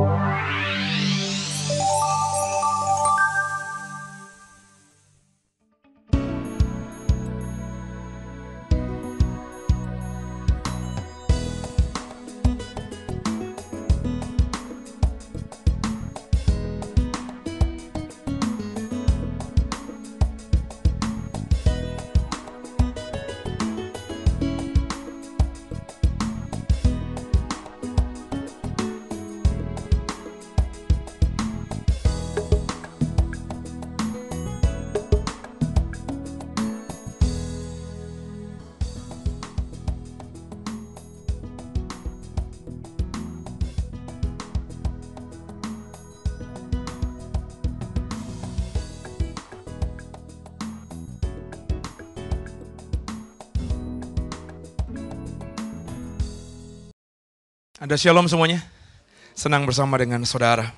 Wow. Ada shalom semuanya. Senang bersama dengan saudara.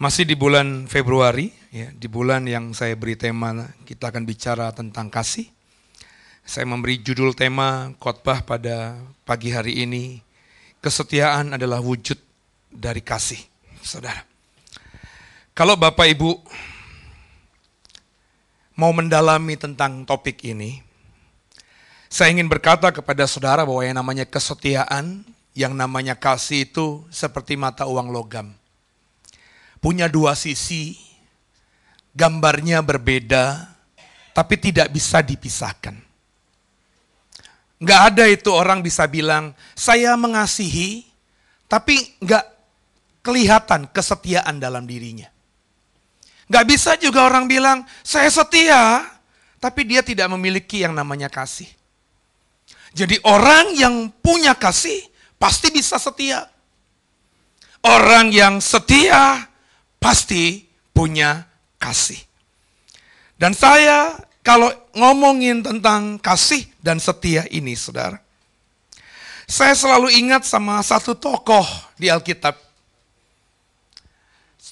Masih di bulan Februari, ya, di bulan yang saya beri tema kita akan bicara tentang kasih. Saya memberi judul tema khotbah pada pagi hari ini. Kesetiaan adalah wujud dari kasih, saudara. Kalau Bapak Ibu mau mendalami tentang topik ini, saya ingin berkata kepada saudara bahwa yang namanya kesetiaan yang namanya kasih itu seperti mata uang logam. Punya dua sisi, gambarnya berbeda, tapi tidak bisa dipisahkan. Nggak ada itu orang bisa bilang, saya mengasihi, tapi nggak kelihatan kesetiaan dalam dirinya. Nggak bisa juga orang bilang, saya setia, tapi dia tidak memiliki yang namanya kasih. Jadi orang yang punya kasih, pasti bisa setia. Orang yang setia pasti punya kasih. Dan saya kalau ngomongin tentang kasih dan setia ini, saudara, saya selalu ingat sama satu tokoh di Alkitab.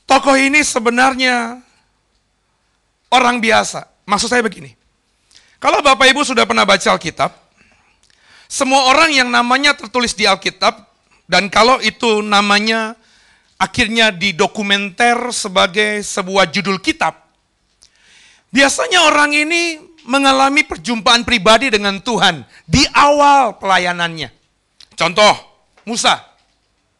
Tokoh ini sebenarnya orang biasa. Maksud saya begini, kalau Bapak Ibu sudah pernah baca Alkitab, semua orang yang namanya tertulis di Alkitab, dan kalau itu namanya akhirnya didokumenter sebagai sebuah judul kitab, biasanya orang ini mengalami perjumpaan pribadi dengan Tuhan di awal pelayanannya. Contoh, Musa.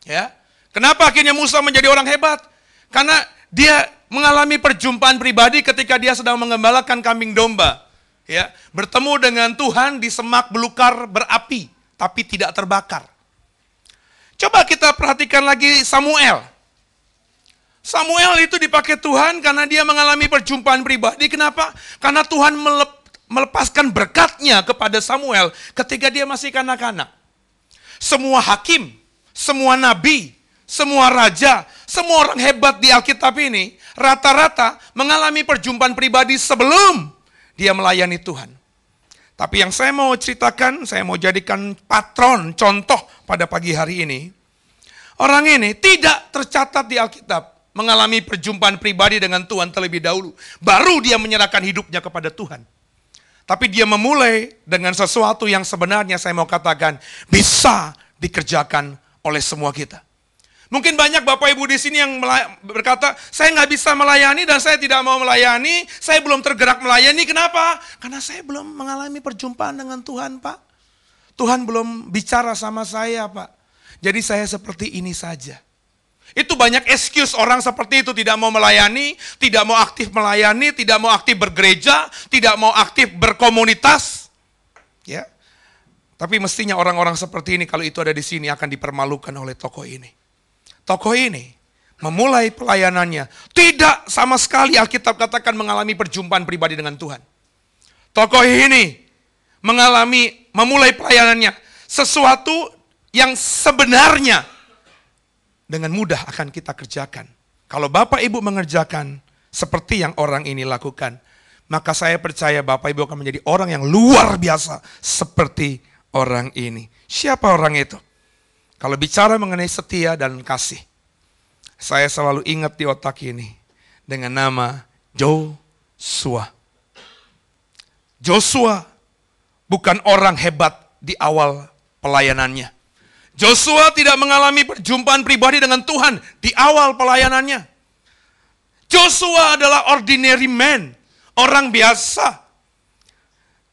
Ya. Kenapa akhirnya Musa menjadi orang hebat? Karena dia mengalami perjumpaan pribadi ketika dia sedang mengembalakan kambing domba ya bertemu dengan Tuhan di semak belukar berapi tapi tidak terbakar. Coba kita perhatikan lagi Samuel. Samuel itu dipakai Tuhan karena dia mengalami perjumpaan pribadi. Kenapa? Karena Tuhan melepaskan berkatnya kepada Samuel ketika dia masih kanak-kanak. Semua hakim, semua nabi, semua raja, semua orang hebat di Alkitab ini rata-rata mengalami perjumpaan pribadi sebelum dia melayani Tuhan. Tapi yang saya mau ceritakan, saya mau jadikan patron, contoh pada pagi hari ini. Orang ini tidak tercatat di Alkitab mengalami perjumpaan pribadi dengan Tuhan terlebih dahulu. Baru dia menyerahkan hidupnya kepada Tuhan. Tapi dia memulai dengan sesuatu yang sebenarnya saya mau katakan bisa dikerjakan oleh semua kita. Mungkin banyak Bapak Ibu di sini yang berkata, saya nggak bisa melayani dan saya tidak mau melayani, saya belum tergerak melayani. Kenapa? Karena saya belum mengalami perjumpaan dengan Tuhan, Pak. Tuhan belum bicara sama saya, Pak. Jadi saya seperti ini saja. Itu banyak excuse orang seperti itu tidak mau melayani, tidak mau aktif melayani, tidak mau aktif bergereja, tidak mau aktif berkomunitas. Ya. Tapi mestinya orang-orang seperti ini kalau itu ada di sini akan dipermalukan oleh tokoh ini tokoh ini memulai pelayanannya. Tidak sama sekali Alkitab katakan mengalami perjumpaan pribadi dengan Tuhan. Tokoh ini mengalami memulai pelayanannya sesuatu yang sebenarnya dengan mudah akan kita kerjakan. Kalau Bapak Ibu mengerjakan seperti yang orang ini lakukan, maka saya percaya Bapak Ibu akan menjadi orang yang luar biasa seperti orang ini. Siapa orang itu? Kalau bicara mengenai setia dan kasih, saya selalu ingat di otak ini dengan nama Joshua. Joshua bukan orang hebat di awal pelayanannya. Joshua tidak mengalami perjumpaan pribadi dengan Tuhan di awal pelayanannya. Joshua adalah ordinary man, orang biasa.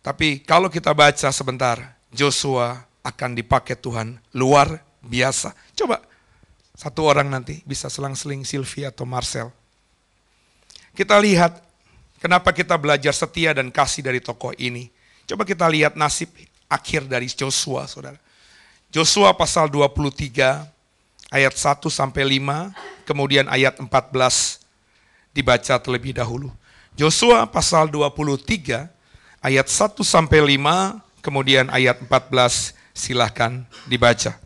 Tapi kalau kita baca sebentar, Joshua akan dipakai Tuhan luar biasa. Coba satu orang nanti bisa selang-seling Sylvia atau Marcel. Kita lihat kenapa kita belajar setia dan kasih dari tokoh ini. Coba kita lihat nasib akhir dari Joshua, saudara. Joshua pasal 23 ayat 1 sampai 5, kemudian ayat 14 dibaca terlebih dahulu. Joshua pasal 23 ayat 1 sampai 5, kemudian ayat 14 silahkan dibaca.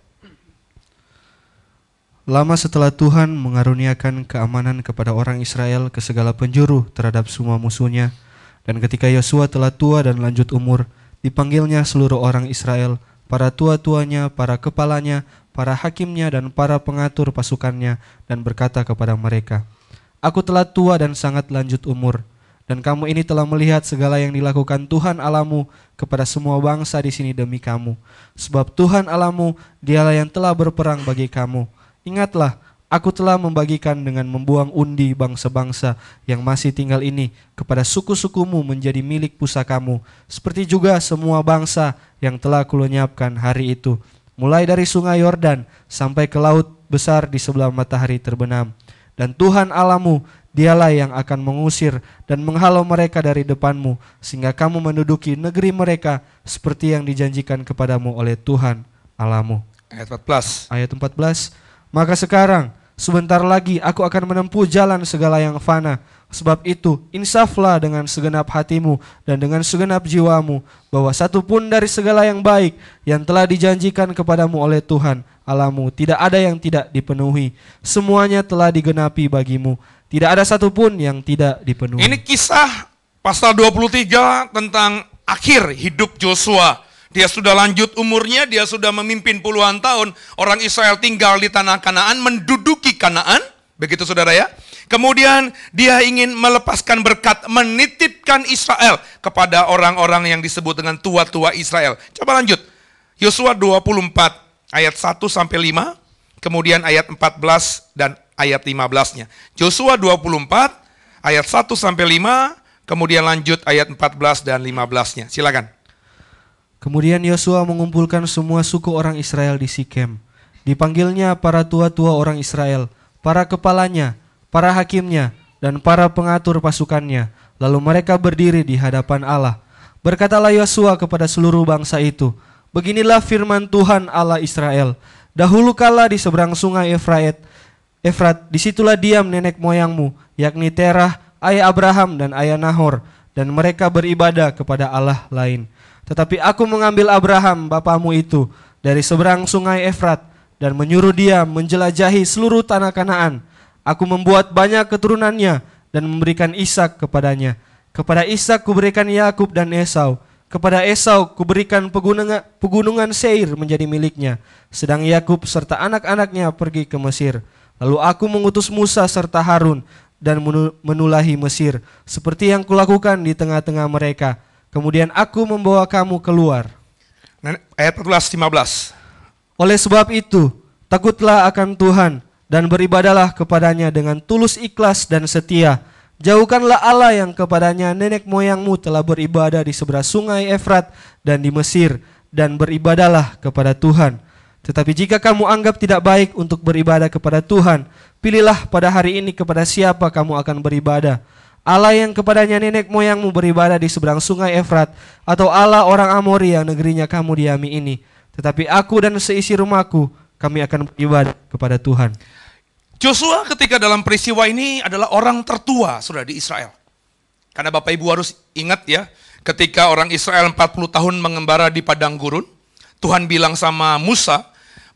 Lama setelah Tuhan mengaruniakan keamanan kepada orang Israel ke segala penjuru terhadap semua musuhnya, dan ketika Yosua telah tua dan lanjut umur, dipanggilnya seluruh orang Israel, para tua-tuanya, para kepalanya, para hakimnya, dan para pengatur pasukannya, dan berkata kepada mereka, Aku telah tua dan sangat lanjut umur, dan kamu ini telah melihat segala yang dilakukan Tuhan Alamu kepada semua bangsa di sini demi kamu. Sebab Tuhan Alamu, dialah yang telah berperang bagi kamu.' Ingatlah, aku telah membagikan dengan membuang undi bangsa-bangsa yang masih tinggal ini kepada suku-sukumu menjadi milik pusakamu, seperti juga semua bangsa yang telah kulenyapkan hari itu, mulai dari sungai Yordan sampai ke laut besar di sebelah matahari terbenam. Dan Tuhan Alamu, dialah yang akan mengusir dan menghalau mereka dari depanmu, sehingga kamu menduduki negeri mereka seperti yang dijanjikan kepadamu oleh Tuhan Alamu. Ayat 14. Ayat 14. Maka sekarang, sebentar lagi aku akan menempuh jalan segala yang fana. Sebab itu, insaflah dengan segenap hatimu dan dengan segenap jiwamu, bahwa satu pun dari segala yang baik yang telah dijanjikan kepadamu oleh Tuhan, alamu, tidak ada yang tidak dipenuhi. Semuanya telah digenapi bagimu. Tidak ada satu pun yang tidak dipenuhi. Ini kisah pasal 23 tentang akhir hidup Joshua. Dia sudah lanjut umurnya, dia sudah memimpin puluhan tahun. Orang Israel tinggal di tanah Kanaan, menduduki Kanaan. Begitu saudara ya. Kemudian dia ingin melepaskan berkat, menitipkan Israel kepada orang-orang yang disebut dengan tua-tua Israel. Coba lanjut. Yosua 24 ayat 1 sampai 5, kemudian ayat 14 dan ayat 15-nya. Yosua 24 ayat 1 sampai 5, kemudian lanjut ayat 14 dan 15-nya. Silakan. Kemudian Yosua mengumpulkan semua suku orang Israel di Sikem. Dipanggilnya para tua-tua orang Israel, para kepalanya, para hakimnya, dan para pengatur pasukannya. Lalu mereka berdiri di hadapan Allah. Berkatalah Yosua kepada seluruh bangsa itu, Beginilah firman Tuhan Allah Israel. Dahulu kala di seberang sungai Efrat, Efrat, disitulah diam nenek moyangmu, yakni Terah, ayah Abraham dan ayah Nahor, dan mereka beribadah kepada Allah lain. Tetapi aku mengambil Abraham, bapamu itu, dari seberang sungai Efrat, dan menyuruh dia menjelajahi seluruh tanah Kanaan. Aku membuat banyak keturunannya, dan memberikan Ishak kepadanya. Kepada Ishak kuberikan Yakub dan Esau. Kepada Esau kuberikan pegunungan, pegunungan Seir menjadi miliknya, sedang Yakub serta anak-anaknya pergi ke Mesir. Lalu aku mengutus Musa serta Harun dan menulahi Mesir, seperti yang kulakukan di tengah-tengah mereka. Kemudian aku membawa kamu keluar. Ayat 14, 15. Oleh sebab itu, takutlah akan Tuhan dan beribadalah kepadanya dengan tulus ikhlas dan setia. Jauhkanlah Allah yang kepadanya nenek moyangmu telah beribadah di seberang sungai Efrat dan di Mesir dan beribadalah kepada Tuhan. Tetapi jika kamu anggap tidak baik untuk beribadah kepada Tuhan, pilihlah pada hari ini kepada siapa kamu akan beribadah Allah yang kepadanya nenek moyangmu beribadah di seberang sungai Efrat atau Allah orang Amori yang negerinya kamu diami ini. Tetapi aku dan seisi rumahku kami akan beribadah kepada Tuhan. Joshua ketika dalam peristiwa ini adalah orang tertua sudah di Israel. Karena Bapak Ibu harus ingat ya, ketika orang Israel 40 tahun mengembara di padang gurun, Tuhan bilang sama Musa,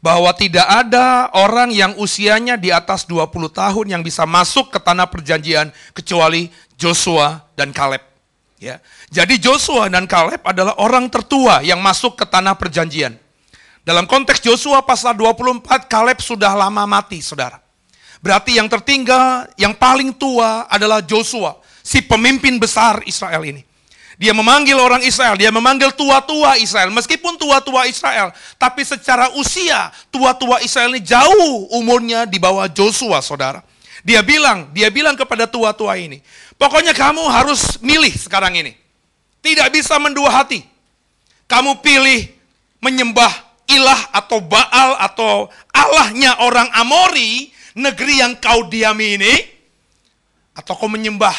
bahwa tidak ada orang yang usianya di atas 20 tahun yang bisa masuk ke tanah perjanjian kecuali Joshua dan Caleb Ya. Jadi Joshua dan Caleb adalah orang tertua yang masuk ke tanah perjanjian. Dalam konteks Joshua pasal 24, Caleb sudah lama mati, saudara. Berarti yang tertinggal, yang paling tua adalah Joshua, si pemimpin besar Israel ini. Dia memanggil orang Israel, dia memanggil tua-tua Israel. Meskipun tua-tua Israel, tapi secara usia tua-tua Israel ini jauh umurnya di bawah Joshua, saudara. Dia bilang, dia bilang kepada tua-tua ini, pokoknya kamu harus milih sekarang ini. Tidak bisa mendua hati. Kamu pilih menyembah ilah atau baal atau allahnya orang Amori, negeri yang kau diami ini, atau kau menyembah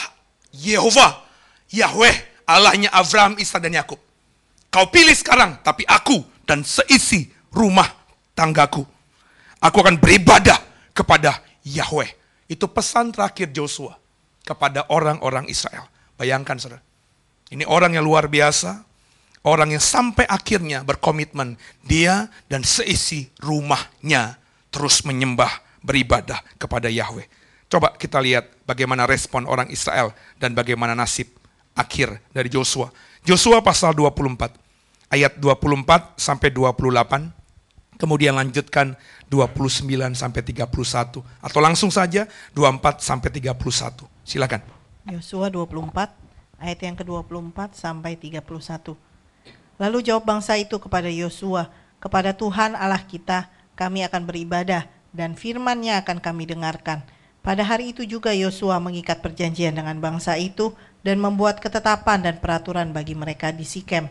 Yehova, Yahweh, Allahnya Abraham, Isa, dan Yakub. Kau pilih sekarang, tapi aku dan seisi rumah tanggaku. Aku akan beribadah kepada Yahweh. Itu pesan terakhir Joshua kepada orang-orang Israel. Bayangkan saudara. Ini orang yang luar biasa, orang yang sampai akhirnya berkomitmen dia dan seisi rumahnya terus menyembah beribadah kepada Yahweh. Coba kita lihat bagaimana respon orang Israel dan bagaimana nasib akhir dari Joshua. Joshua pasal 24 ayat 24 sampai 28. Kemudian lanjutkan 29 sampai 31 atau langsung saja 24 sampai 31. Silakan. Yosua 24 ayat yang ke-24 sampai 31. Lalu jawab bangsa itu kepada Yosua, kepada Tuhan Allah kita kami akan beribadah dan firman-Nya akan kami dengarkan. Pada hari itu juga Yosua mengikat perjanjian dengan bangsa itu dan membuat ketetapan dan peraturan bagi mereka di Sikem.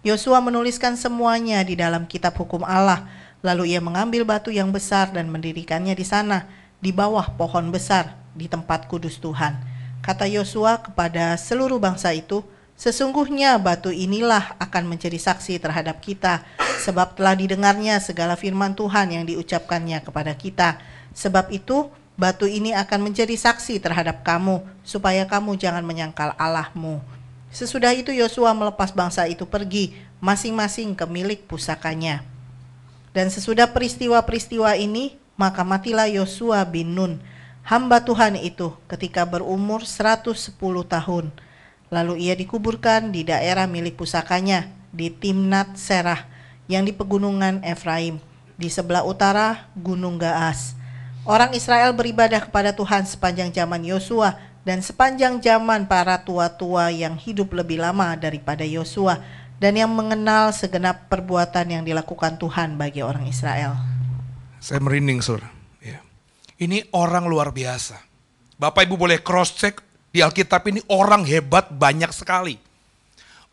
Yosua menuliskan semuanya di dalam kitab hukum Allah, lalu ia mengambil batu yang besar dan mendirikannya di sana, di bawah pohon besar, di tempat kudus Tuhan. Kata Yosua kepada seluruh bangsa itu, Sesungguhnya batu inilah akan menjadi saksi terhadap kita, sebab telah didengarnya segala firman Tuhan yang diucapkannya kepada kita. Sebab itu, Batu ini akan menjadi saksi terhadap kamu, supaya kamu jangan menyangkal Allahmu. Sesudah itu Yosua melepas bangsa itu pergi, masing-masing ke milik pusakanya. Dan sesudah peristiwa-peristiwa ini, maka matilah Yosua bin Nun, hamba Tuhan itu ketika berumur 110 tahun. Lalu ia dikuburkan di daerah milik pusakanya, di Timnat Serah, yang di pegunungan Efraim, di sebelah utara Gunung Gaas. Orang Israel beribadah kepada Tuhan sepanjang zaman Yosua dan sepanjang zaman para tua-tua yang hidup lebih lama daripada Yosua dan yang mengenal segenap perbuatan yang dilakukan Tuhan bagi orang Israel. Saya merinding, Sur. Ya. Ini orang luar biasa. Bapak Ibu boleh cross check di Alkitab ini orang hebat banyak sekali.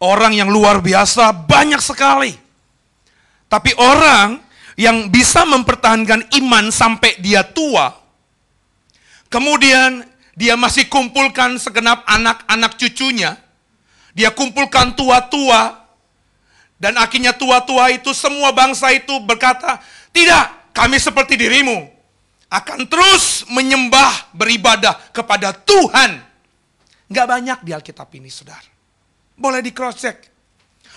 Orang yang luar biasa banyak sekali. Tapi orang yang bisa mempertahankan iman sampai dia tua, kemudian dia masih kumpulkan segenap anak-anak cucunya, dia kumpulkan tua-tua, dan akhirnya tua-tua itu semua bangsa itu berkata, tidak, kami seperti dirimu, akan terus menyembah, beribadah kepada Tuhan. Gak banyak di Alkitab ini, saudara. Boleh di cross-check.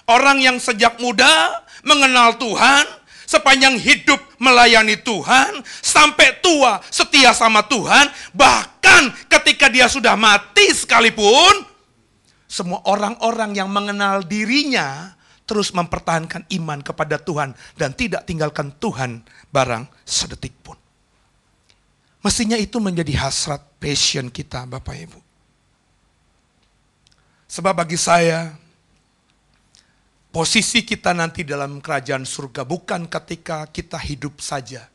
Orang yang sejak muda mengenal Tuhan, sepanjang hidup melayani Tuhan, sampai tua setia sama Tuhan, bahkan ketika dia sudah mati sekalipun, semua orang-orang yang mengenal dirinya terus mempertahankan iman kepada Tuhan dan tidak tinggalkan Tuhan barang sedetik pun. Mestinya itu menjadi hasrat passion kita Bapak Ibu. Sebab bagi saya, Posisi kita nanti dalam kerajaan surga bukan ketika kita hidup saja.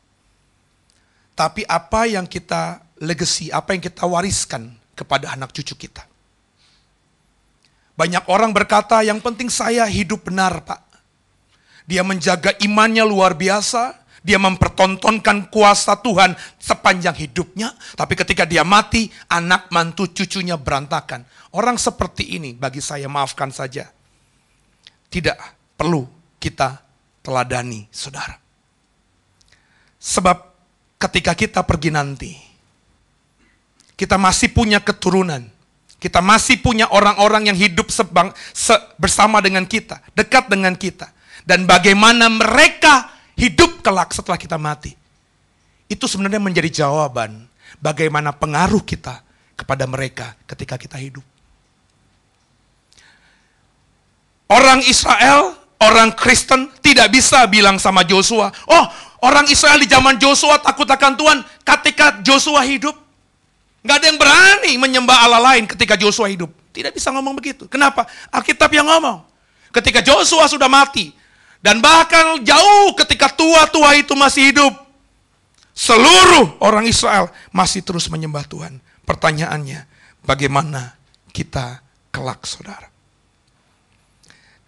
Tapi apa yang kita legacy, apa yang kita wariskan kepada anak cucu kita. Banyak orang berkata, yang penting saya hidup benar Pak. Dia menjaga imannya luar biasa, dia mempertontonkan kuasa Tuhan sepanjang hidupnya, tapi ketika dia mati, anak mantu cucunya berantakan. Orang seperti ini, bagi saya maafkan saja, tidak perlu kita teladani, saudara. Sebab ketika kita pergi nanti, kita masih punya keturunan, kita masih punya orang-orang yang hidup sebang, se, bersama dengan kita, dekat dengan kita. Dan bagaimana mereka hidup kelak setelah kita mati. Itu sebenarnya menjadi jawaban bagaimana pengaruh kita kepada mereka ketika kita hidup. Orang Israel, orang Kristen tidak bisa bilang sama Joshua, oh orang Israel di zaman Joshua takut akan Tuhan ketika Joshua hidup. Gak ada yang berani menyembah Allah lain ketika Joshua hidup. Tidak bisa ngomong begitu. Kenapa? Alkitab yang ngomong. Ketika Joshua sudah mati, dan bahkan jauh ketika tua-tua itu masih hidup, seluruh orang Israel masih terus menyembah Tuhan. Pertanyaannya, bagaimana kita kelak saudara?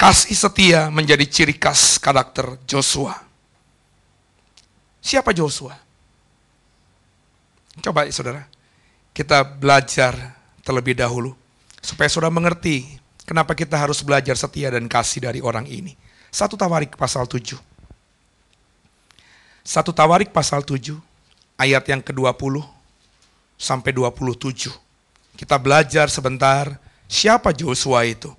Kasih setia menjadi ciri khas karakter Joshua. Siapa Joshua? Coba saudara, kita belajar terlebih dahulu. Supaya saudara mengerti kenapa kita harus belajar setia dan kasih dari orang ini. Satu Tawarik pasal 7. Satu Tawarik pasal 7 ayat yang ke-20 sampai 27. Kita belajar sebentar siapa Joshua itu.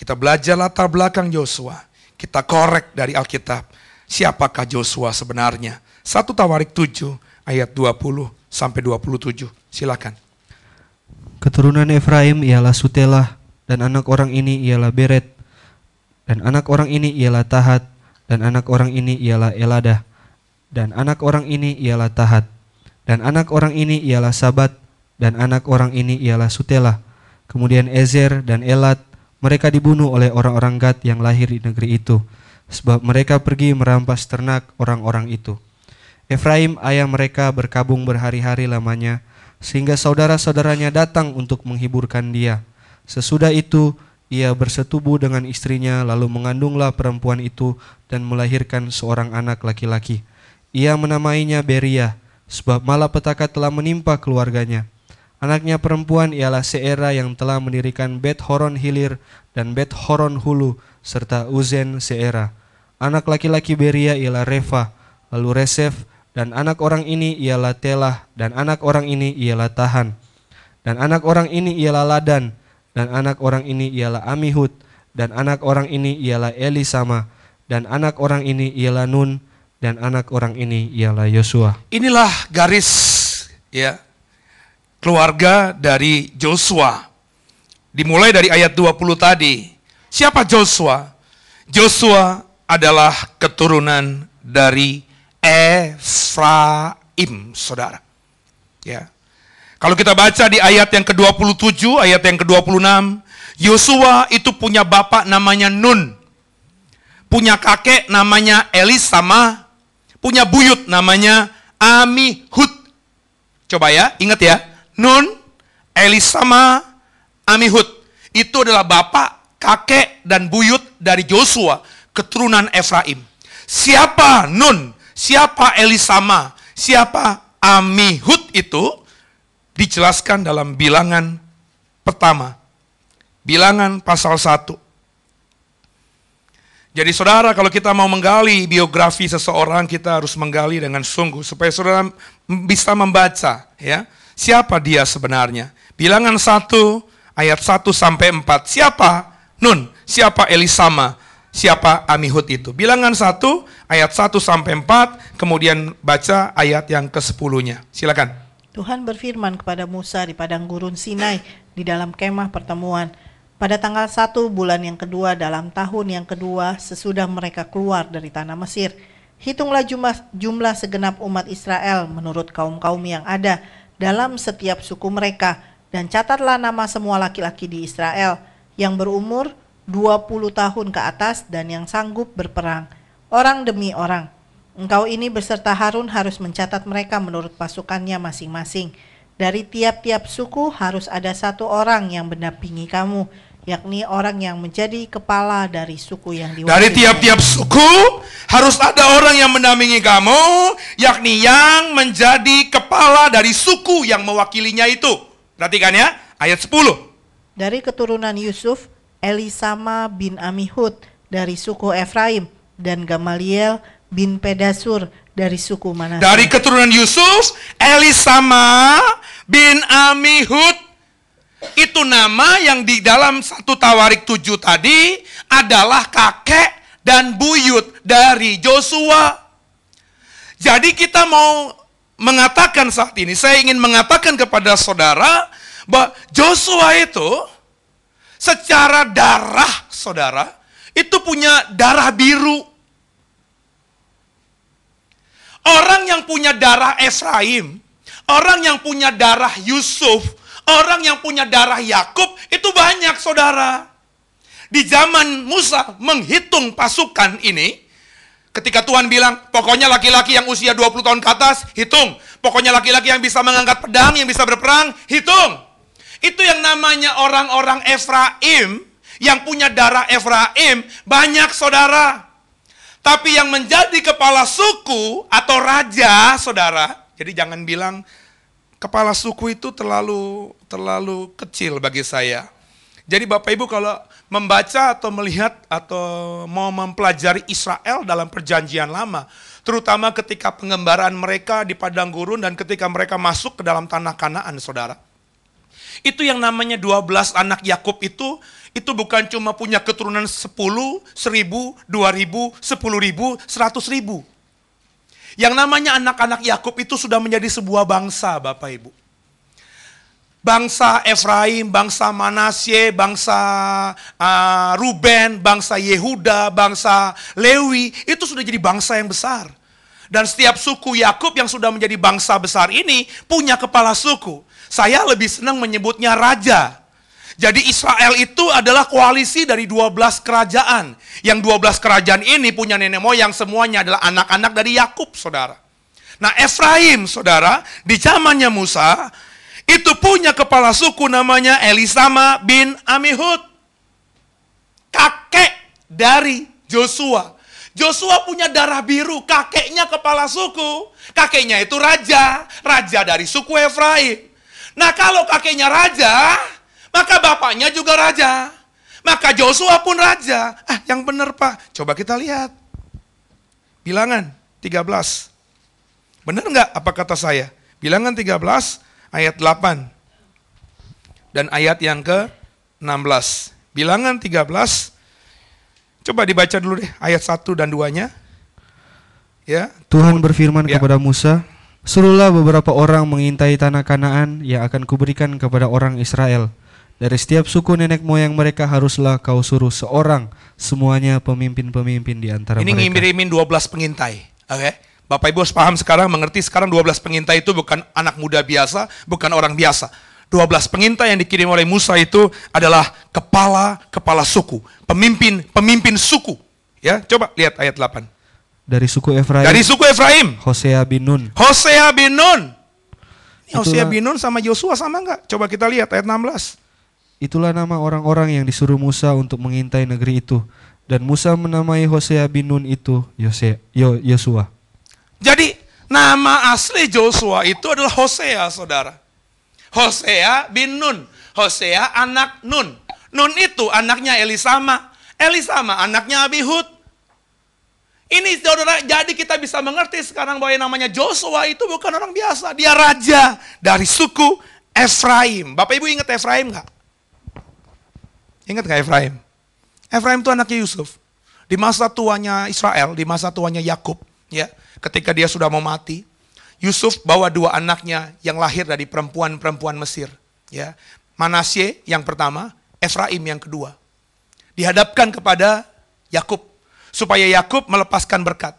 Kita belajar latar belakang Yosua. Kita korek dari Alkitab. Siapakah Yosua sebenarnya? 1 Tawarik 7 ayat 20 sampai 27. Silakan. Keturunan Efraim ialah Sutelah dan anak orang ini ialah Beret dan anak orang ini ialah Tahat dan anak orang ini ialah Elada dan anak orang ini ialah Tahat dan anak orang ini ialah Sabat dan anak orang ini ialah Sutelah. Kemudian Ezer dan Elat mereka dibunuh oleh orang-orang Gad yang lahir di negeri itu, sebab mereka pergi merampas ternak orang-orang itu. Efraim ayah mereka berkabung berhari-hari lamanya, sehingga saudara-saudaranya datang untuk menghiburkan dia. Sesudah itu, ia bersetubuh dengan istrinya lalu mengandunglah perempuan itu dan melahirkan seorang anak laki-laki. Ia menamainya Beria, sebab malapetaka telah menimpa keluarganya.' Anaknya perempuan ialah Seera yang telah mendirikan Bet Horon Hilir dan Bet Horon Hulu serta Uzen Seera. Anak laki-laki Beria ialah Reva, lalu Resef, dan anak orang ini ialah Telah, dan anak orang ini ialah Tahan. Dan anak orang ini ialah Ladan, dan anak orang ini ialah Amihud, dan anak orang ini ialah Elisama, dan anak orang ini ialah Nun, dan anak orang ini ialah Yosua. Inilah garis ya keluarga dari Joshua. Dimulai dari ayat 20 tadi. Siapa Joshua? Joshua adalah keturunan dari Efraim, saudara. Ya. Kalau kita baca di ayat yang ke-27, ayat yang ke-26, Yosua itu punya bapak namanya Nun. Punya kakek namanya Elisama, punya buyut namanya Amihud. Coba ya, ingat ya. Nun, Elisama, Amihud. Itu adalah bapak, kakek, dan buyut dari Joshua, keturunan Efraim. Siapa Nun? Siapa Elisama? Siapa Amihud itu? Dijelaskan dalam bilangan pertama. Bilangan pasal satu. Jadi saudara, kalau kita mau menggali biografi seseorang, kita harus menggali dengan sungguh supaya saudara bisa membaca, ya. Siapa dia sebenarnya? Bilangan 1 ayat 1 sampai 4. Siapa Nun? Siapa Elisama? Siapa Amihud itu? Bilangan 1 ayat 1 sampai 4, kemudian baca ayat yang ke-10-nya. Silakan. Tuhan berfirman kepada Musa di padang gurun Sinai di dalam kemah pertemuan. Pada tanggal satu bulan yang kedua dalam tahun yang kedua sesudah mereka keluar dari tanah Mesir. Hitunglah jumlah, jumlah segenap umat Israel menurut kaum-kaum yang ada dalam setiap suku mereka dan catatlah nama semua laki-laki di Israel yang berumur 20 tahun ke atas dan yang sanggup berperang orang demi orang engkau ini beserta Harun harus mencatat mereka menurut pasukannya masing-masing dari tiap-tiap suku harus ada satu orang yang mendampingi kamu yakni orang yang menjadi kepala dari suku yang diwakili. Dari tiap-tiap suku harus ada orang yang mendampingi kamu, yakni yang menjadi kepala dari suku yang mewakilinya itu. Perhatikan ya, ayat 10. Dari keturunan Yusuf, Elisama bin Amihud dari suku Efraim dan Gamaliel bin Pedasur dari suku mana Dari keturunan Yusuf, Elisama bin Amihud itu nama yang di dalam satu tawarik tujuh tadi adalah kakek dan buyut dari Joshua. Jadi kita mau mengatakan saat ini, saya ingin mengatakan kepada saudara, bahwa Joshua itu secara darah saudara, itu punya darah biru. Orang yang punya darah Efraim, orang yang punya darah Yusuf, Orang yang punya darah Yakub itu banyak saudara. Di zaman Musa menghitung pasukan ini, ketika Tuhan bilang, pokoknya laki-laki yang usia 20 tahun ke atas, hitung. Pokoknya laki-laki yang bisa mengangkat pedang, yang bisa berperang, hitung. Itu yang namanya orang-orang Efraim, yang punya darah Efraim, banyak saudara. Tapi yang menjadi kepala suku atau raja, saudara, jadi jangan bilang kepala suku itu terlalu terlalu kecil bagi saya. Jadi Bapak Ibu kalau membaca atau melihat atau mau mempelajari Israel dalam perjanjian lama, terutama ketika pengembaraan mereka di padang gurun dan ketika mereka masuk ke dalam tanah Kanaan, Saudara. Itu yang namanya 12 anak Yakub itu itu bukan cuma punya keturunan 10, 1000, 2000, 10.000, 100.000. Yang namanya anak-anak Yakub itu sudah menjadi sebuah bangsa, Bapak Ibu. Bangsa Efraim, bangsa Manasye, bangsa uh, Ruben, bangsa Yehuda, bangsa Lewi, itu sudah jadi bangsa yang besar. Dan setiap suku Yakub yang sudah menjadi bangsa besar ini punya kepala suku. Saya lebih senang menyebutnya raja jadi Israel itu adalah koalisi dari 12 kerajaan. Yang 12 kerajaan ini punya nenek moyang semuanya adalah anak-anak dari Yakub, Saudara. Nah, Efraim, Saudara, di zamannya Musa itu punya kepala suku namanya Elisama bin Amihud. Kakek dari Joshua. Joshua punya darah biru, kakeknya kepala suku. Kakeknya itu raja, raja dari suku Efraim. Nah kalau kakeknya raja, maka bapaknya juga raja. Maka Joshua pun raja. Ah, yang benar Pak. Coba kita lihat. Bilangan 13. Benar nggak apa kata saya? Bilangan 13 ayat 8. Dan ayat yang ke-16. Bilangan 13. Coba dibaca dulu deh ayat 1 dan 2-nya. Ya. Tuhan berfirman ya. kepada Musa, Suruhlah beberapa orang mengintai tanah Kanaan yang akan kuberikan kepada orang Israel. Dari setiap suku nenek moyang mereka haruslah kau suruh seorang semuanya pemimpin-pemimpin di antara Ini mereka. Ini dua 12 pengintai. Oke. Okay? Bapak Ibu harus paham sekarang, mengerti sekarang 12 pengintai itu bukan anak muda biasa, bukan orang biasa. 12 pengintai yang dikirim oleh Musa itu adalah kepala-kepala suku, pemimpin-pemimpin suku. Ya, coba lihat ayat 8. Dari suku Efraim. Dari suku Efraim. Hosea bin Nun. Hosea bin Nun. Hosea bin Nun sama Yosua sama enggak? Coba kita lihat ayat 16. Itulah nama orang-orang yang disuruh Musa untuk mengintai negeri itu. Dan Musa menamai Hosea bin Nun itu Yosua. Yo, Yosua. Jadi nama asli Joshua itu adalah Hosea, saudara. Hosea bin Nun. Hosea anak Nun. Nun itu anaknya Elisama. Elisama anaknya Abihud. Ini saudara, jadi kita bisa mengerti sekarang bahwa yang namanya Joshua itu bukan orang biasa. Dia raja dari suku Efraim. Bapak Ibu ingat Efraim nggak? Ingat gak Efraim? Efraim itu anaknya Yusuf. Di masa tuanya Israel, di masa tuanya Yakub, ya, ketika dia sudah mau mati, Yusuf bawa dua anaknya yang lahir dari perempuan-perempuan Mesir, ya. Manasye yang pertama, Efraim yang kedua. Dihadapkan kepada Yakub supaya Yakub melepaskan berkat.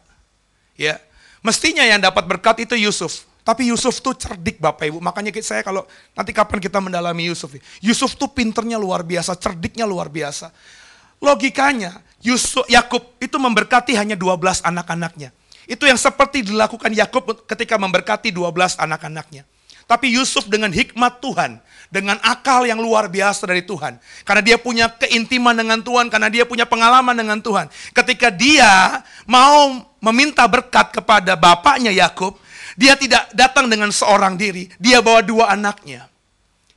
Ya. Mestinya yang dapat berkat itu Yusuf. Tapi Yusuf tuh cerdik Bapak Ibu. Makanya saya kalau nanti kapan kita mendalami Yusuf. Ya. Yusuf tuh pinternya luar biasa, cerdiknya luar biasa. Logikanya Yusuf Yakub itu memberkati hanya 12 anak-anaknya. Itu yang seperti dilakukan Yakub ketika memberkati 12 anak-anaknya. Tapi Yusuf dengan hikmat Tuhan, dengan akal yang luar biasa dari Tuhan. Karena dia punya keintiman dengan Tuhan, karena dia punya pengalaman dengan Tuhan. Ketika dia mau meminta berkat kepada bapaknya Yakub, dia tidak datang dengan seorang diri, dia bawa dua anaknya.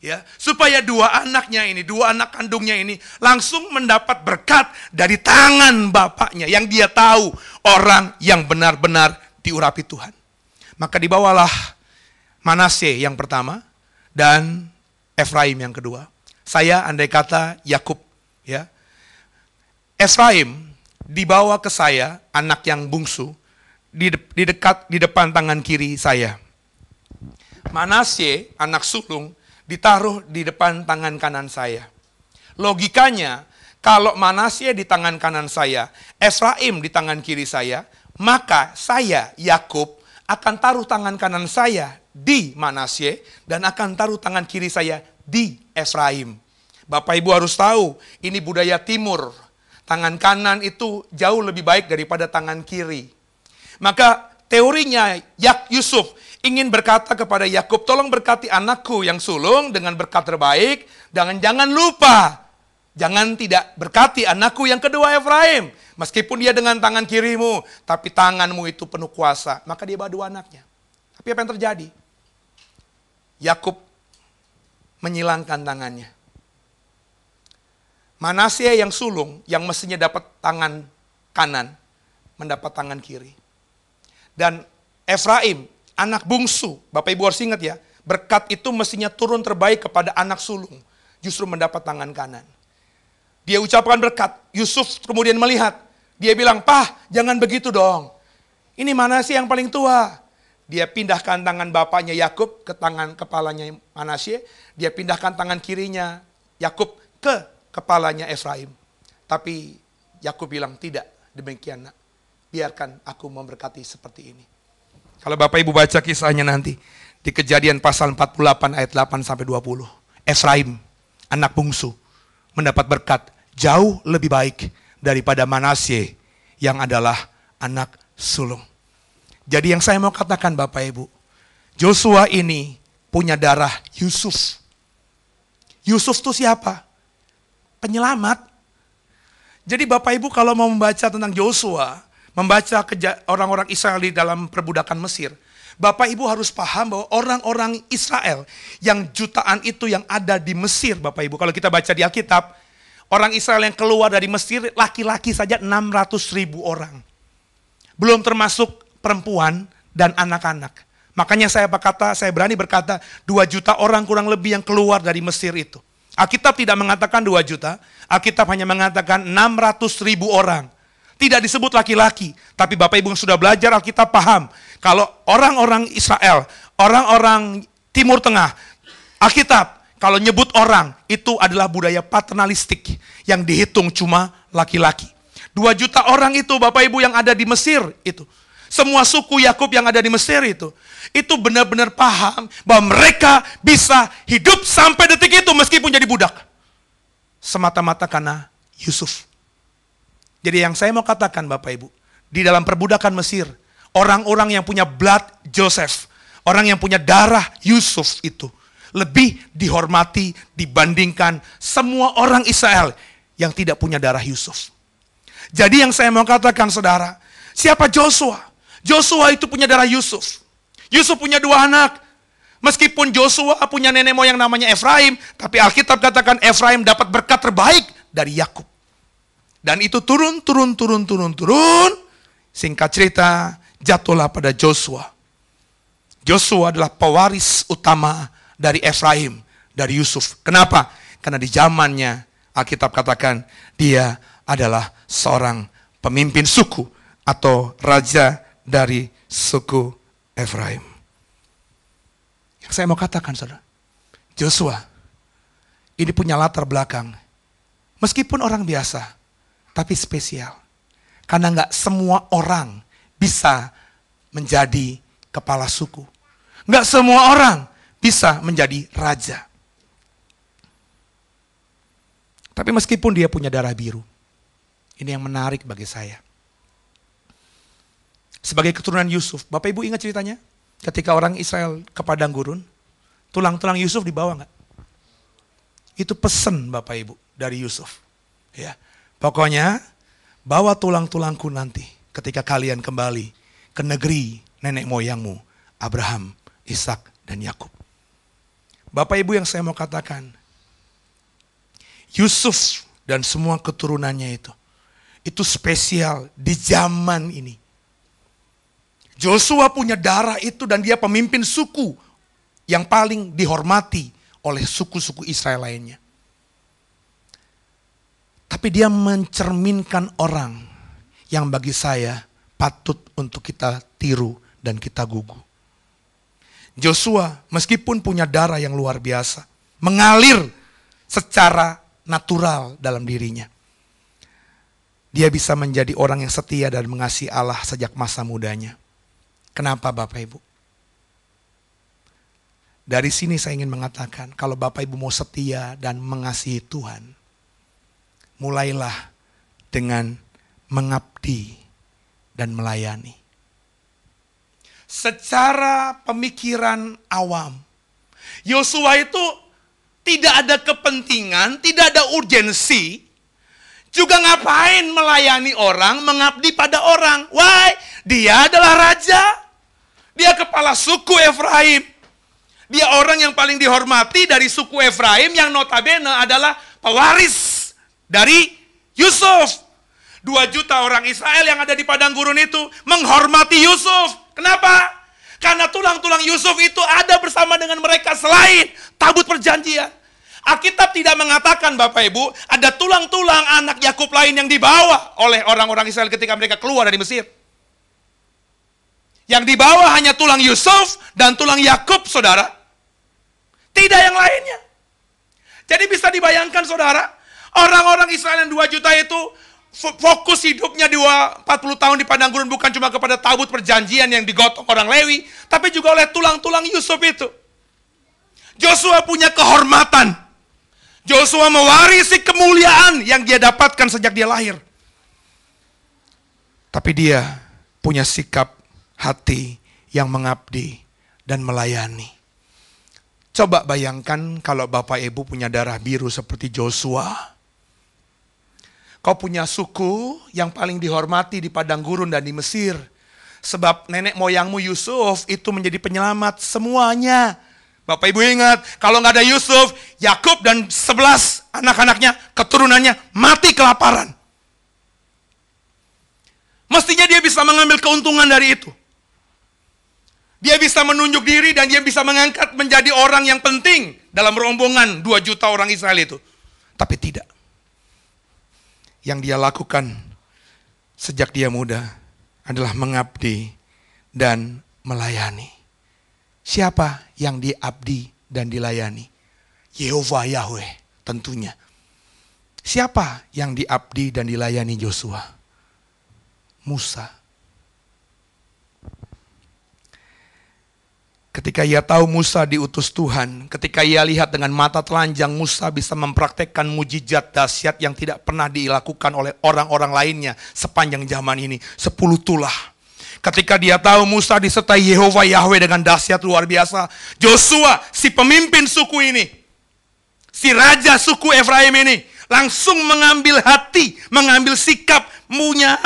Ya, supaya dua anaknya ini, dua anak kandungnya ini langsung mendapat berkat dari tangan bapaknya yang dia tahu orang yang benar-benar diurapi Tuhan. Maka dibawalah Manase yang pertama dan Efraim yang kedua. Saya andai kata Yakub ya. Efraim dibawa ke saya anak yang bungsu di, de di dekat di depan tangan kiri saya. Manasye, anak sulung, ditaruh di depan tangan kanan saya. Logikanya, kalau Manasye di tangan kanan saya, Efraim di tangan kiri saya, maka saya, Yakub, akan taruh tangan kanan saya di Manasye dan akan taruh tangan kiri saya di Efraim. Bapak Ibu harus tahu, ini budaya timur. Tangan kanan itu jauh lebih baik daripada tangan kiri. Maka teorinya Yak Yusuf ingin berkata kepada Yakub, tolong berkati anakku yang sulung dengan berkat terbaik, jangan jangan lupa, jangan tidak berkati anakku yang kedua Efraim. Meskipun dia dengan tangan kirimu, tapi tanganmu itu penuh kuasa. Maka dia bawa dua anaknya. Tapi apa yang terjadi? Yakub menyilangkan tangannya. Manasya yang sulung, yang mestinya dapat tangan kanan, mendapat tangan kiri. Dan Efraim, anak bungsu, Bapak Ibu harus ingat ya, berkat itu mestinya turun terbaik kepada anak sulung, justru mendapat tangan kanan. Dia ucapkan berkat, Yusuf kemudian melihat, dia bilang, Pah, jangan begitu dong. Ini mana sih yang paling tua? Dia pindahkan tangan bapaknya Yakub ke tangan kepalanya Manasye, dia pindahkan tangan kirinya Yakub ke kepalanya Efraim. Tapi Yakub bilang, "Tidak, demikian, Nak biarkan aku memberkati seperti ini. Kalau Bapak Ibu baca kisahnya nanti di Kejadian pasal 48 ayat 8 sampai 20. Efraim, anak bungsu, mendapat berkat jauh lebih baik daripada Manasye yang adalah anak sulung. Jadi yang saya mau katakan Bapak Ibu, Joshua ini punya darah Yusuf. Yusuf itu siapa? Penyelamat. Jadi Bapak Ibu kalau mau membaca tentang Joshua, membaca orang-orang Israel di dalam perbudakan Mesir, Bapak Ibu harus paham bahwa orang-orang Israel yang jutaan itu yang ada di Mesir, Bapak Ibu. Kalau kita baca di Alkitab, orang Israel yang keluar dari Mesir, laki-laki saja 600 ribu orang. Belum termasuk perempuan dan anak-anak. Makanya saya berkata, saya berani berkata, 2 juta orang kurang lebih yang keluar dari Mesir itu. Alkitab tidak mengatakan 2 juta, Alkitab hanya mengatakan 600 ribu orang. Tidak disebut laki-laki. Tapi Bapak Ibu yang sudah belajar Alkitab paham. Kalau orang-orang Israel, orang-orang Timur Tengah, Alkitab, kalau nyebut orang, itu adalah budaya paternalistik yang dihitung cuma laki-laki. Dua juta orang itu Bapak Ibu yang ada di Mesir itu. Semua suku Yakub yang ada di Mesir itu. Itu benar-benar paham bahwa mereka bisa hidup sampai detik itu meskipun jadi budak. Semata-mata karena Yusuf. Jadi yang saya mau katakan Bapak Ibu, di dalam perbudakan Mesir, orang-orang yang punya blood Joseph, orang yang punya darah Yusuf itu, lebih dihormati dibandingkan semua orang Israel yang tidak punya darah Yusuf. Jadi yang saya mau katakan saudara, siapa Joshua? Joshua itu punya darah Yusuf. Yusuf punya dua anak. Meskipun Joshua punya nenek moyang namanya Efraim, tapi Alkitab katakan Efraim dapat berkat terbaik dari Yakub. Dan itu turun, turun, turun, turun, turun. Singkat cerita, jatuhlah pada Joshua. Joshua adalah pewaris utama dari Efraim, dari Yusuf. Kenapa? Karena di zamannya Alkitab katakan dia adalah seorang pemimpin suku atau raja dari suku Efraim. Yang saya mau katakan saudara, Joshua ini punya latar belakang. Meskipun orang biasa, tapi spesial. Karena nggak semua orang bisa menjadi kepala suku. Nggak semua orang bisa menjadi raja. Tapi meskipun dia punya darah biru, ini yang menarik bagi saya. Sebagai keturunan Yusuf, Bapak Ibu ingat ceritanya? Ketika orang Israel ke padang gurun, tulang-tulang Yusuf dibawa nggak? Itu pesan Bapak Ibu dari Yusuf. Ya, Pokoknya, bawa tulang-tulangku nanti ketika kalian kembali ke negeri nenek moyangmu, Abraham, Ishak, dan Yakub. Bapak Ibu yang saya mau katakan, Yusuf dan semua keturunannya itu, itu spesial di zaman ini. Joshua punya darah itu dan dia pemimpin suku yang paling dihormati oleh suku-suku Israel lainnya. Tapi dia mencerminkan orang yang bagi saya patut untuk kita tiru dan kita gugu. Joshua meskipun punya darah yang luar biasa, mengalir secara natural dalam dirinya. Dia bisa menjadi orang yang setia dan mengasihi Allah sejak masa mudanya. Kenapa Bapak Ibu? Dari sini saya ingin mengatakan, kalau Bapak Ibu mau setia dan mengasihi Tuhan, mulailah dengan mengabdi dan melayani. Secara pemikiran awam, Yosua itu tidak ada kepentingan, tidak ada urgensi, juga ngapain melayani orang, mengabdi pada orang. Why? Dia adalah raja. Dia kepala suku Efraim. Dia orang yang paling dihormati dari suku Efraim yang notabene adalah pewaris dari Yusuf. Dua juta orang Israel yang ada di padang gurun itu menghormati Yusuf. Kenapa? Karena tulang-tulang Yusuf itu ada bersama dengan mereka selain tabut perjanjian. Alkitab tidak mengatakan Bapak Ibu, ada tulang-tulang anak Yakub lain yang dibawa oleh orang-orang Israel ketika mereka keluar dari Mesir. Yang dibawa hanya tulang Yusuf dan tulang Yakub, Saudara. Tidak yang lainnya. Jadi bisa dibayangkan Saudara, Orang-orang Israel yang 2 juta itu fokus hidupnya di 40 tahun di padang gurun bukan cuma kepada tabut perjanjian yang digotong orang Lewi, tapi juga oleh tulang-tulang Yusuf itu. Joshua punya kehormatan. Joshua mewarisi kemuliaan yang dia dapatkan sejak dia lahir. Tapi dia punya sikap hati yang mengabdi dan melayani. Coba bayangkan kalau Bapak Ibu punya darah biru seperti Joshua Kau punya suku yang paling dihormati di padang gurun dan di Mesir. Sebab nenek moyangmu Yusuf itu menjadi penyelamat semuanya. Bapak Ibu ingat, kalau nggak ada Yusuf, Yakub dan sebelas anak-anaknya, keturunannya mati kelaparan. Mestinya dia bisa mengambil keuntungan dari itu. Dia bisa menunjuk diri dan dia bisa mengangkat menjadi orang yang penting dalam rombongan 2 juta orang Israel itu. Tapi tidak yang dia lakukan sejak dia muda adalah mengabdi dan melayani. Siapa yang diabdi dan dilayani? Yehova Yahweh tentunya. Siapa yang diabdi dan dilayani Joshua? Musa. Ketika ia tahu Musa diutus Tuhan, ketika ia lihat dengan mata telanjang Musa bisa mempraktekkan mujizat dahsyat yang tidak pernah dilakukan oleh orang-orang lainnya sepanjang zaman ini. Sepuluh tulah. Ketika dia tahu Musa disertai Yehova Yahweh dengan dahsyat luar biasa, Joshua si pemimpin suku ini, si raja suku Efraim ini langsung mengambil hati, mengambil sikap, punya